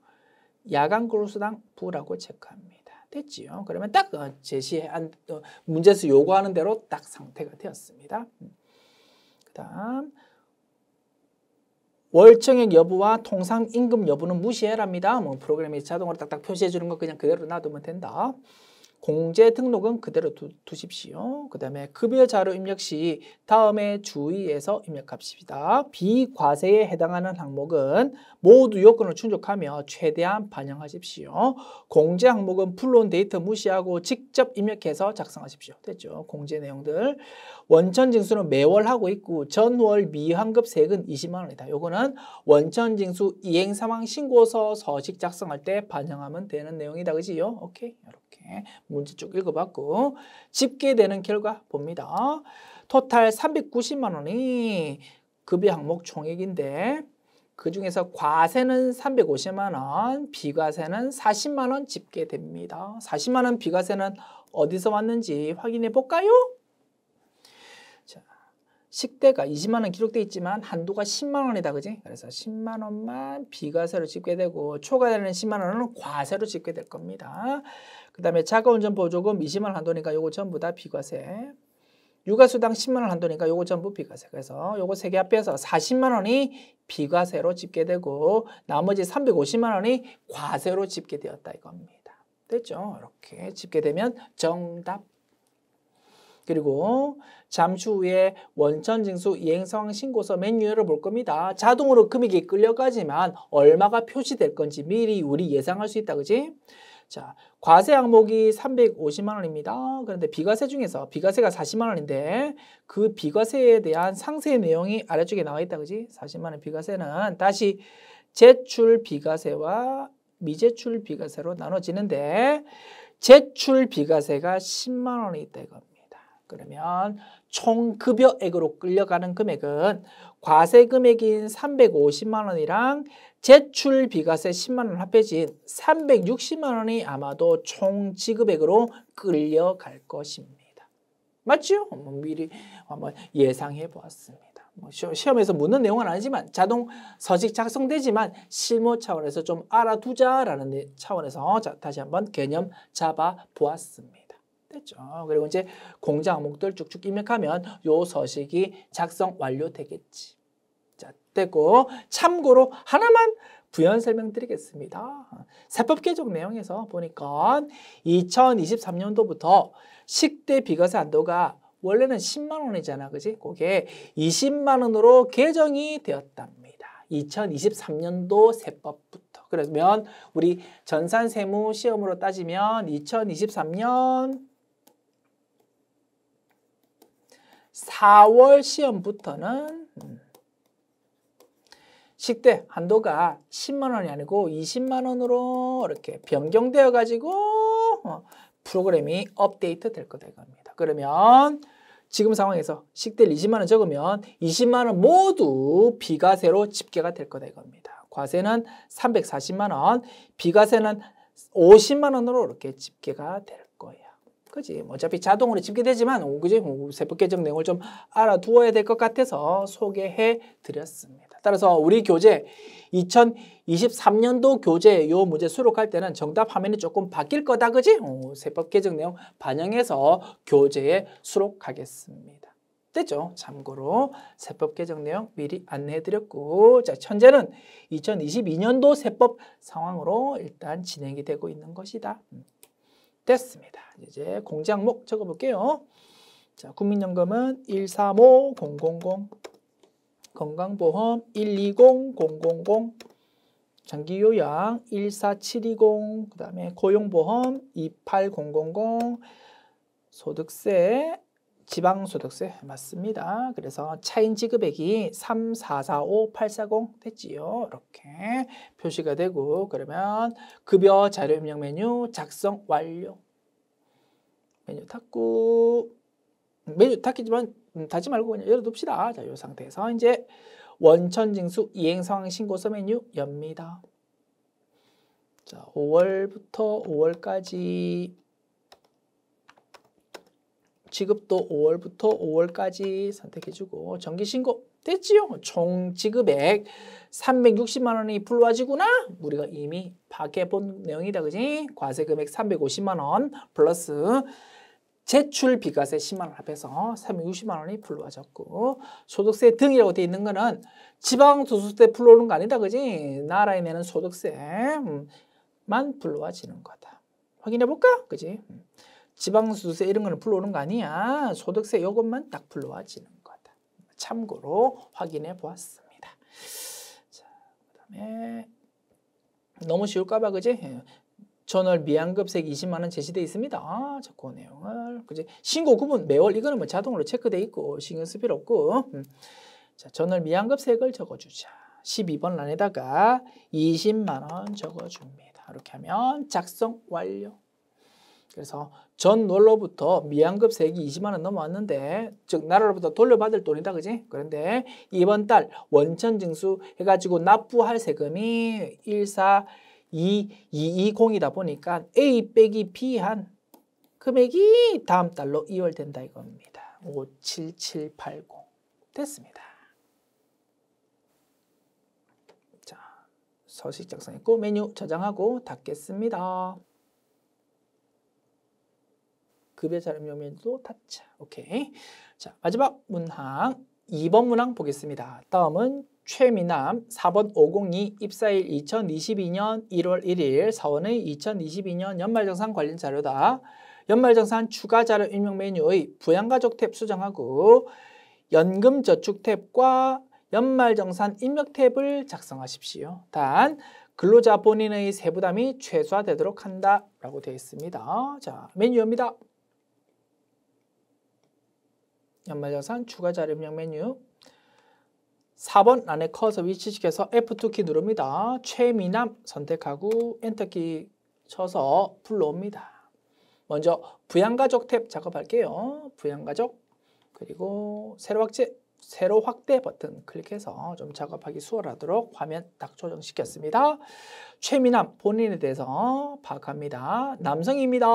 야간 근로 수당 부라고 체크합니다. 됐지요. 그러면 딱 어, 제시한 어, 문제에서 요구하는 대로 딱 상태가 되었습니다. 그 다음 월청액 여부와 통상 임금 여부는 무시해랍니다. 뭐 프로그램이 자동으로 딱딱 표시해 주는 거 그냥 그대로 놔두면 된다. 공제 등록은 그대로 두, 두십시오. 그 다음에 급여 자료 입력 시 다음에 주의해서 입력합시다. 비과세에 해당하는 항목은 모두 요건을 충족하며 최대한 반영하십시오. 공제 항목은 풀론 데이터 무시하고 직접 입력해서 작성하십시오. 됐죠? 공제 내용들. 원천 징수는 매월 하고 있고 전월 미환급 세액은 20만 원이다. 요거는 원천 징수 이행 상황 신고서 서식 작성할 때 반영하면 되는 내용이다. 그지요? 오케이. 이렇게 문제 쭉 읽어봤고 집계되는 결과 봅니다. 토탈 390만 원이 급여 항목 총액인데 그 중에서 과세는 350만 원, 비과세는 40만 원 집계됩니다. 40만 원 비과세는 어디서 왔는지 확인해 볼까요? 식대가 20만 원 기록돼 있지만 한도가 10만 원이다 그지? 그래서 10만 원만 비과세로 집계되고 초과되는 10만 원은 과세로 집계될 겁니다. 그 다음에 자가운전 보조금 20만 원 한도니까 요거 전부 다 비과세. 육아수당 10만 원 한도니까 요거 전부 비과세. 그래서 요거 세 개 합해서 40만 원이 비과세로 집계되고 나머지 350만 원이 과세로 집계되었다 이겁니다. 됐죠? 이렇게 집계되면 정답 그리고 잠시 후에 원천징수 이행상 신고서 메뉴를 볼 겁니다. 자동으로 금액이 끌려가지만 얼마가 표시될 건지 미리 우리 예상할 수 있다. 그지? 자, 과세 항목이 350만 원입니다. 그런데 비과세 중에서 비과세가 40만 원인데 그 비과세에 대한 상세 내용이 아래쪽에 나와 있다. 그지? 40만 원 비과세는 다시 제출 비과세와 미제출 비과세로 나눠지는데 제출 비과세가 10만 원이 있다 이겁니다. 그러면 총 급여액으로 끌려가는 금액은 과세 금액인 350만 원이랑 제출 비과세 10만 원 합해진 360만 원이 아마도 총 지급액으로 끌려갈 것입니다. 맞죠? 뭐 미리 한번 예상해 보았습니다. 뭐 시험에서 묻는 내용은 아니지만 자동 서식 작성되지만 실무 차원에서 좀 알아두자라는 차원에서 다시 한번 개념 잡아 보았습니다. 됐죠. 그리고 이제 공장 항목들 쭉쭉 입력하면 요 서식이 작성 완료되겠지. 자, 됐고 참고로 하나만 부연 설명드리겠습니다. 세법 개정 내용에서 보니까 2023년도부터 식대 비과세 안도가 원래는 10만 원이잖아, 그지? 그게 20만 원으로 개정이 되었답니다. 2023년도 세법부터. 그러면 우리 전산세무 시험으로 따지면 2023년 4월 시험부터는 음. 식대 한도가 10만 원이 아니고 20만 원으로 이렇게 변경되어 가지고 어, 프로그램이 업데이트 될 거다 이겁니다. 그러면 지금 상황에서 식대를 20만 원 적으면 20만 원 모두 비과세로 집계가 될 거다 이겁니다. 과세는 340만 원, 비과세는 50만 원으로 이렇게 집계가 될 그지 뭐 어차피 자동으로 집계되지만 그지 뭐 세법 개정 내용을 좀 알아두어야 될 것 같아서 소개해 드렸습니다. 따라서 우리 교재 2023년도 교재 요 문제 수록할 때는 정답 화면이 조금 바뀔 거다 그지 세법 개정 내용 반영해서 교재에 수록하겠습니다. 됐죠? 참고로 세법 개정 내용 미리 안내해 드렸고 자 현재는 2022년도 세법 상황으로 일단 진행이 되고 있는 것이다. 음. 됐습니다. 이제 공제항목 적어볼게요. 자, 국민연금은 135,000, 건강보험 120,000, 장기요양 14720, 그 다음에 고용보험 28000, 소득세 지방소득세 맞습니다. 그래서 차인 지급액이 3, 4, 4, 5, 8, 4, 0 됐지요. 이렇게 표시가 되고 그러면 급여 자료 입력 메뉴 작성 완료. 메뉴 닫고 메뉴 닫기지만 음, 닫지 말고 그냥 열어둡시다. 자, 이 상태에서 이제 원천징수 이행상황 신고서 메뉴 엽니다. 자, 5월부터 5월까지 지급도 5월부터 5월까지 선택해주고 정기신고 됐지요. 총 지급액 360만 원이 불러와지구나. 우리가 이미 밖에 본 내용이다. 그지? 과세금액 350만 원 플러스 제출 비과세 10만 원 합해서 360만 원이 불러와졌고 소득세 등이라고 돼 있는 거는 지방 소득세 불러오는 거 아니다. 그지? 나라에 내는 소득세만 불러와지는 거다. 확인해 볼까? 그지? 지방소득세 이런 거는 불러오는 거 아니야. 소득세 이것만 딱 불러와지는 거다. 참고로 확인해 보았습니다. 자, 그다음에 너무 쉬울까봐 그지? 예. 전월 미안급세액 20만 원 제시돼 있습니다. 아, 자그 내용을 그지? 신고 구분 매월 이거는 뭐 자동으로 체크돼 있고 신경 쓸 필요 없고. 음. 자, 전월 미안급세액을 적어주자. 12번 란에다가 20만 원 적어줍니다. 이렇게 하면 작성 완료. 그래서 전 원로부터 미양급 세액이 20만 원 넘어왔는데 즉 나라로부터 돌려받을 돈이다 그지? 그런데 이번 달 원천 징수 해가지고 납부할 세금이 14220이다 2 보니까 A 빼기 B 한 금액이 다음 달로 이월된다 이겁니다. 5778 0 됐습니다. 자, 서식 작성했고 메뉴 저장하고 닫겠습니다. 급여 자료명도 타짜. 오케이. 자, 마지막 문항 2번 문항 보겠습니다. 다음은 최미남 4번 502 입사일 2022년 1월 1일 사원의 2022년 연말정산 관련 자료다. 연말정산 추가 자료 입력 메뉴의 부양가족 탭 수정하고 연금저축 탭과 연말정산 입력 탭을 작성하십시오. 단 근로자 본인의 세부담이 최소화되도록 한다라고 되어 있습니다. 자 메뉴입니다. 연말정산 추가 자료 입력 메뉴 4번 안에 커서 위치시켜서 F2 키 누릅니다. 최미남 선택하고 엔터키 쳐서 불러옵니다. 먼저 부양가족 탭 작업할게요. 부양가족 그리고 새로 확대, 세로 확대 버튼 클릭해서 좀 작업하기 수월하도록 화면 딱 조정시켰습니다. 최민남 본인에 대해서 파악합니다. 남성입니다.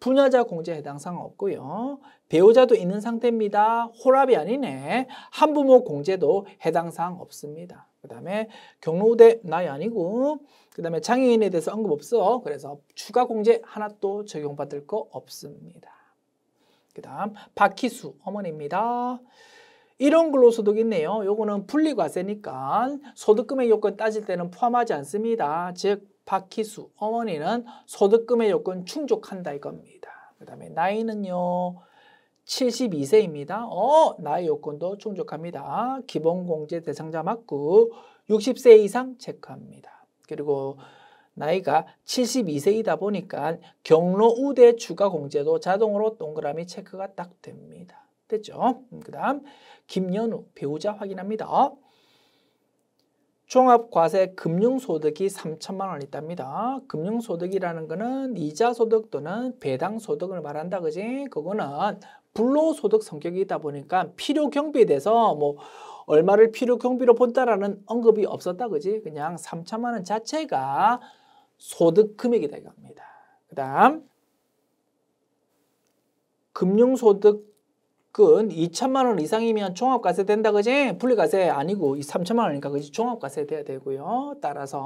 분야자 공제 해당 사항 없고요. 배우자도 있는 상태입니다. 호합이 아니네. 한부모 공제도 해당 사항 없습니다. 그 다음에 경로우대 나이 아니고 그 다음에 장애인에 대해서 언급 없어. 그래서 추가 공제 하나 또 적용받을 거 없습니다. 그 다음 박희수 어머니입니다. 이런 근로소득이 있네요. 요거는 분리과세니까 소득금액 요건 따질 때는 포함하지 않습니다. 즉 박희수 어머니는 소득금의 요건 충족한다 이겁니다. 그 다음에 나이는요. 72세입니다. 어, 나이 요건도 충족합니다. 기본공제 대상자 맞고 60세 이상 체크합니다. 그리고 나이가 72세이다 보니까 경로 우대 추가 공제도 자동으로 동그라미 체크가 딱 됩니다. 됐죠? 음, 그 다음 김연우 배우자 확인합니다. 종합과세 금융소득이 3천만 원 있답니다. 금융소득이라는 거는 이자소득 또는 배당소득을 말한다 그지? 그거는 불로소득 성격이다 보니까 필요경비에 대해서 뭐 얼마를 필요경비로 본다라는 언급이 없었다 그지? 그냥 3천만 원 자체가 소득금액이다 이겁니다. 그 다음 금융소득 은 2천만 원 이상이면 종합과세 된다 그지? 분리과세 아니고 이 3천만 원이니까 그지? 종합과세 돼야 되고요. 따라서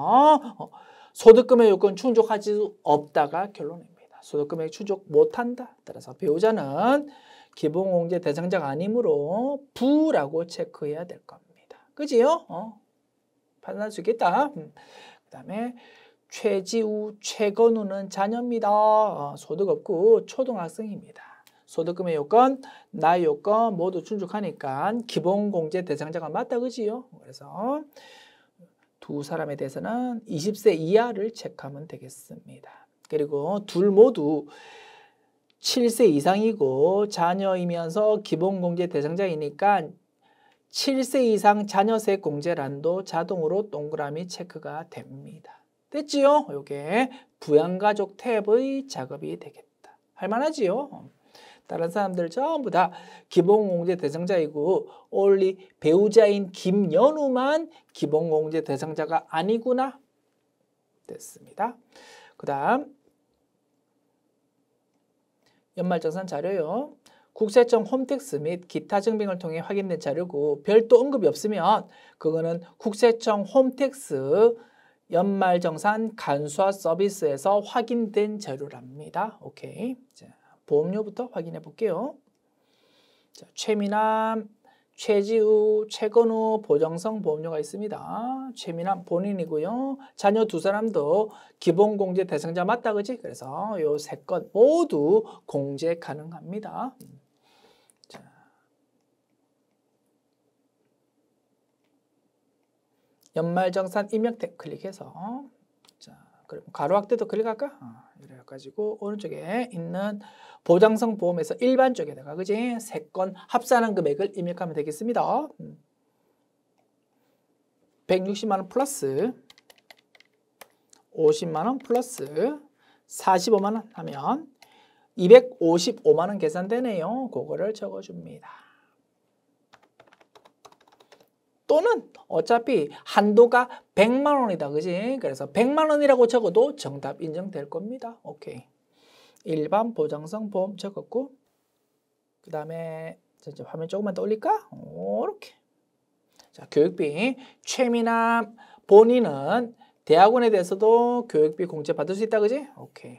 어, 소득금액 요건 충족하지 없다가 결론입니다. 소득금액 충족 못한다. 따라서 배우자는 기본공제 대상자가 아니므로 부라고 체크해야 될 겁니다. 그지요? 어, 판단할 수 있겠다. 음. 그 다음에 최지우, 최건우는 자녀입니다. 어, 소득 없고 초등학생입니다. 소득금의 요건, 나의 요건 모두 충족하니까 기본공제 대상자가 맞다 그지요? 그래서 두 사람에 대해서는 20세 이하를 체크하면 되겠습니다. 그리고 둘 모두 7세 이상이고 자녀이면서 기본공제 대상자이니까 7세 이상 자녀세 공제란도 자동으로 동그라미 체크가 됩니다. 됐지요? 이게 부양가족 탭의 작업이 되겠다. 할만하지요? 다른 사람들 전부 다 기본공제 대상자이고 올리 배우자인 김연우만 기본공제 대상자가 아니구나 됐습니다. 그 다음 연말정산 자료요. 국세청 홈택스 및 기타 증빙을 통해 확인된 자료고 별도 언급이 없으면 그거는 국세청 홈택스 연말정산 간수화 서비스에서 확인된 자료랍니다. 오케이. 자. 보험료부터 확인해 볼게요. 자, 최미남, 최지우, 최건우 보정성 보험료가 있습니다. 최미남 본인이고요. 자녀 두 사람도 기본공제 대상자 맞다 그지? 그래서 요세건 모두 공제 가능합니다. 자. 연말정산 입력택 클릭해서 자 그럼 가로 확대도 클릭할까? 아, 이래가지고 오른쪽에 있는 보장성 보험에서 일반 쪽에다가 그지? 세 건 합산한 금액을 입력하면 되겠습니다. 160만원 음. 플러스 50만원 플러스 45만원 하면 255만원 계산되네요. 그거를 적어줍니다. 또는 어차피 한도가 100만원이다. 그지? 그래서 100만원이라고 적어도 정답 인정될 겁니다. 오케이. 일반 보장성 보험 적었고 그 다음에 이제 화면 조금만 더 올릴까? 이렇게 자 교육비 최민남 본인은 대학원에 대해서도 교육비 공제 받을 수 있다 그지? 오케이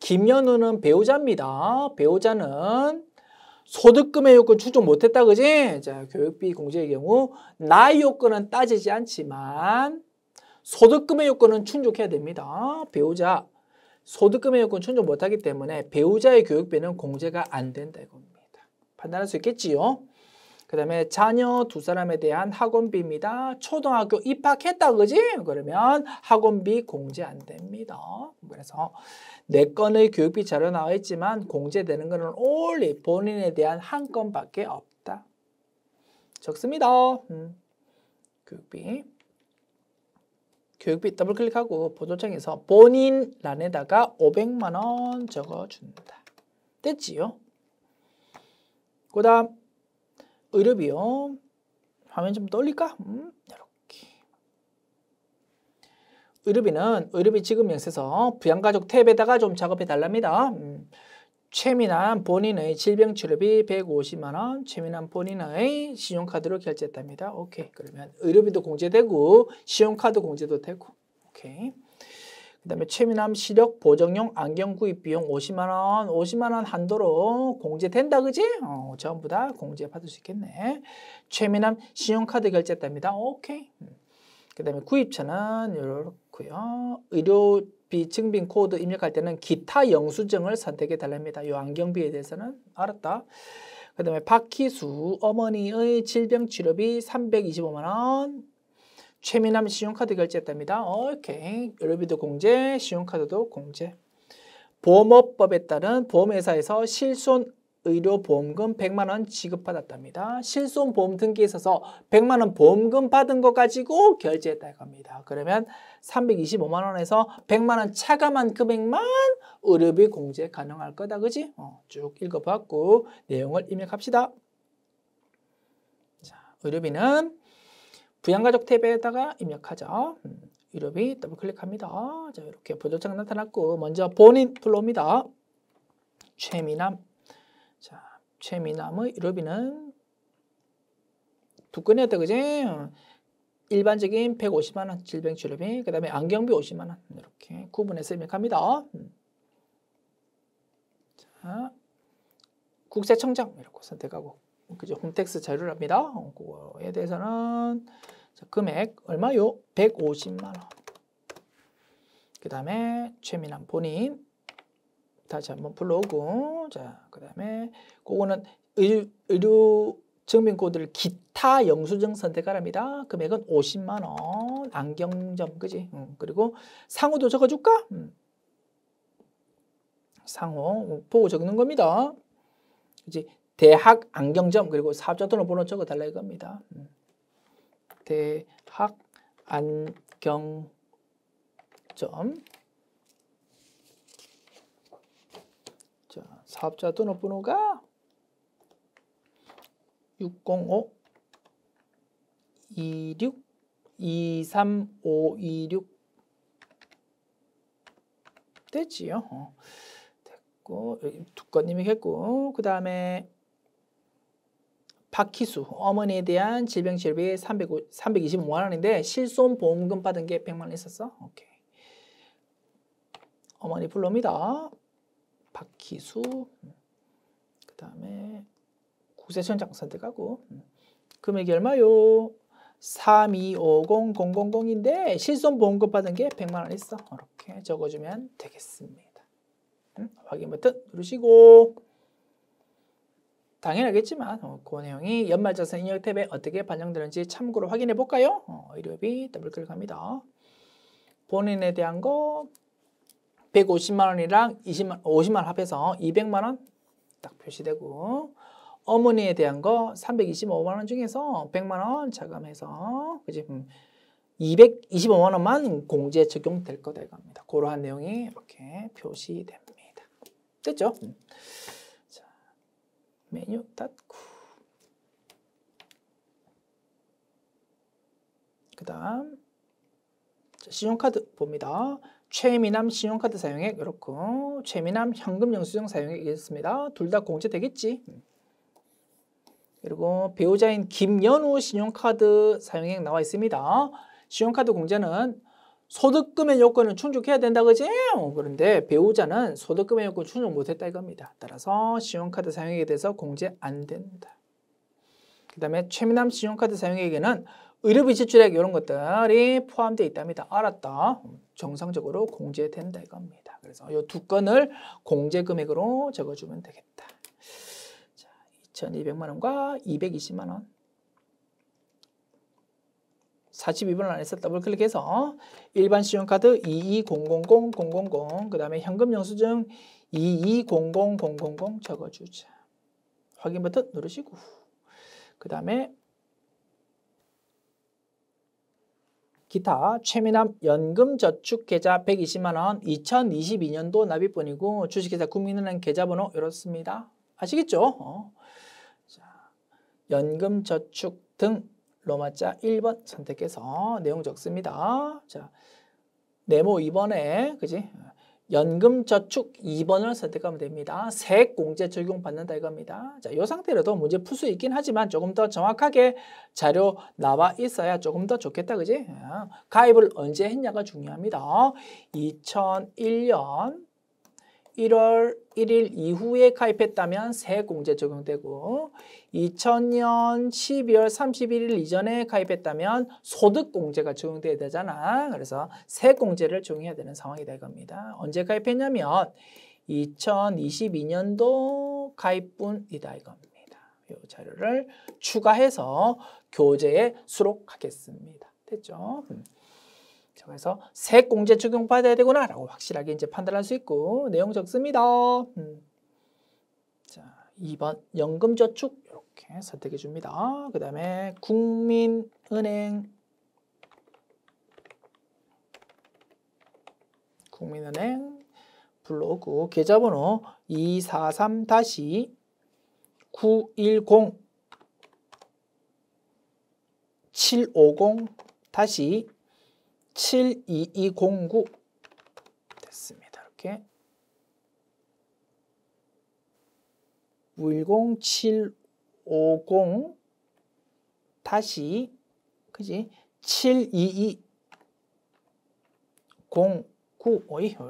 김연우는 배우자입니다 배우자는 소득금의 요건 추정 못했다 그지? 자 교육비 공제의 경우 나이 요건은 따지지 않지만 소득금의 요건은 충족해야 됩니다 배우자 소득금의 요건 충족 못하기 때문에 배우자의 교육비는 공제가 안 된다 이겁니다. 판단할 수 있겠지요. 그 다음에 자녀 두 사람에 대한 학원비입니다. 초등학교 입학했다 그지? 그러면 학원비 공제 안 됩니다. 그래서 네 건의 교육비 자료 나와 있지만 공제되는 것은 올리 본인에 대한 한 건밖에 없다. 적습니다. 음. 교육비. 교육비 더블 클릭하고 보조창에서 본인 란에다가 500만 원 적어준다. 됐지요? 그 다음 의료비요. 화면 좀 돌릴까? 음, 이렇게. 의료비는 의료비 지급 명세서 부양가족 탭에다가 좀 작업해 달랍니다. 음. 최민환 본인의 질병 치료비 150만 원, 최민환 본인의 신용카드로 결제했답니다. 오케이. 그러면 의료비도 공제되고 신용카드 공제도 되고. 오케이. 그다음에 최민암 시력 보정용 안경 구입 비용 50만 원, 50만 원 한도로 공제된다 그지? 어, 전부 다 공제 받을 수 있겠네. 최민암 신용카드 결제했답니다. 오케이. 음. 그다음에 구입처는 요렇고요. 의료 비증빙 코드 입력할 때는 기타 영수증을 선택해 달랍니다. 요 안경비에 대해서는 알았다. 그 다음에 박희수 어머니의 질병 치료비 325만 원. 최민남 신용카드 결제했답니다. 오케이. 의료비도 공제, 신용카드도 공제. 보험업법에 따른 보험회사에서 실손 의료보험금 100만 원 지급받았답니다. 실손보험 등기에 있어서 100만 원 보험금 받은 거 가지고 결제했다 이겁니다. 그러면 325만 원에서 100만 원 차감한 금액만 의료비 공제 가능할 거다. 그지? 어, 쭉 읽어봤고 내용을 입력합시다. 자, 의료비는 부양가족 탭에다가 입력하죠. 음, 의료비 더블 클릭합니다. 자, 이렇게 보조창 나타났고 먼저 본인 플로입니다. 최미남 자, 최미남의 의료비는 두 건이었다. 그지? 어, 일반적인 150만 원, 질병 치료비, 그다음에 안경비 50만 원 이렇게 구분해서 입력합니다. 음. 자, 국세청정 이렇게 선택하고 그죠 홈택스 자료를 합니다. 어, 그거에 대해서는 자, 금액 얼마요? 150만 원. 그다음에 최민환 본인 다시 한번 불러오고 자 그다음에 그거는 의료 증빙코드를 기타 영수증 선택하랍니다. 금액은 50만 원. 안경점 그지? 음, 그리고 상호도 적어줄까? 음. 상호 어, 보고 적는 겁니다. 이제 대학 안경점 그리고 사업자 등록번호 적어달라 이겁니다. 음. 대학 안경점 자, 사업자 등록번호가 605 26 23526 되지요. 어. 됐고 두꺼님이 했고 그 다음에 박희수 어머니에 대한 질병치료비 325만 원인데 실손 보험금 받은 게 100만 원 있었어. 오케이. 어머니 불러옵니다. 박희수 음. 그 다음에 국세청 잠깐 선택하고 금액이 얼마요? 325000인데 실손 보험금 받은 게 100만 원 있어. 이렇게 적어주면 되겠습니다. 음? 확인 버튼 누르시고 당연하겠지만 어, 그 내용이 연말자산 인력 탭에 어떻게 반영되는지 참고로 확인해 볼까요? 어, 의료비 더블 클릭합니다. 본인에 대한 거 150만 원이랑 20만 50만 원 합해서 200만 원 딱 표시되고 어머니에 대한 거 325만 원 중에서 100만 원 차감해서 그지 225만 음, 원만 공제 적용될 거다 이겁니다. 그러한 내용이 이렇게 표시됩니다. 됐죠? 음. 자, 메뉴 닫고 그 다음 신용카드 봅니다. 최미남 신용카드 사용액 이렇고 최미남 현금 영수증 사용액 이습니다둘 다 공제되겠지. 음. 그리고 배우자인 김연우 신용카드 사용액 나와 있습니다. 신용카드 공제는 소득금의 요건을 충족해야 된다 그지? 그런데 배우자는 소득금의 요건 을 충족 못했다 이겁니다. 따라서 신용카드 사용액에 대해서 공제 안 된다. 그 다음에 최민남 신용카드 사용액에는 의료비 지출액 이런 것들이 포함되어 있답니다. 알았다. 정상적으로 공제된다 이겁니다. 그래서 이 두 건을 공제 금액으로 적어주면 되겠다. 1200만 원과 220만 원4 2분 안에 서 더블 클릭해서 일반 신용카드 220000000그 다음에 현금 영수증 2200000 0 0 적어주자. 확인 버튼 누르시고 그 다음에 기타 최민남 연금저축계좌 120만원 2022년도 납입분이고 주식회사 국민은행 계좌번호 이렇습니다. 아시겠죠? 어. 연금, 저축 등 로마자 1번 선택해서 내용 적습니다. 자, 네모 2번에 그지? 연금저축 2번을 선택하면 됩니다. 세액공제 적용받는다 이겁니다. 자, 이 상태로도 문제 풀 수 있긴 하지만 조금 더 정확하게 자료 나와 있어야 조금 더 좋겠다. 그지? 어, 가입을 언제 했냐가 중요합니다. 2001년 1월 1일 이후에 가입했다면 세공제 적용되고 2000년 12월 31일 이전에 가입했다면 소득공제가 적용돼야 되잖아. 그래서 세공제를 적용해야 되는 상황이 될 겁니다. 언제 가입했냐면 2022년도 가입분이다 이겁니다. 이 자료를 추가해서 교재에 수록하겠습니다. 됐죠? 음. 그래서 세액공제 적용받아야 되구나라고 확실하게 이제 판단할 수 있고 내용 적습니다. 음. 자, 2번 연금저축 이렇게 선택해 줍니다. 그 다음에 국민은행 국민은행 블로그 계좌번호 243-910 750 72209 됐습니다. 이렇게 10750 다시 그지 72209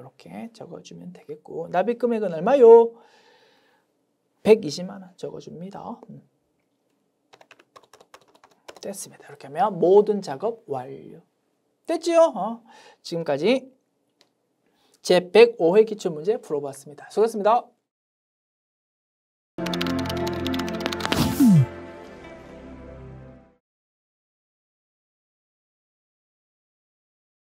이렇게 적어주면 되겠고 납입 금액은 얼마요? 120만 원 적어줍니다. 음. 됐습니다. 이렇게 하면 모든 작업 완료. 됐지요? 어. 지금까지 제105회 기출문제 풀어봤습니다. 수고하셨습니다.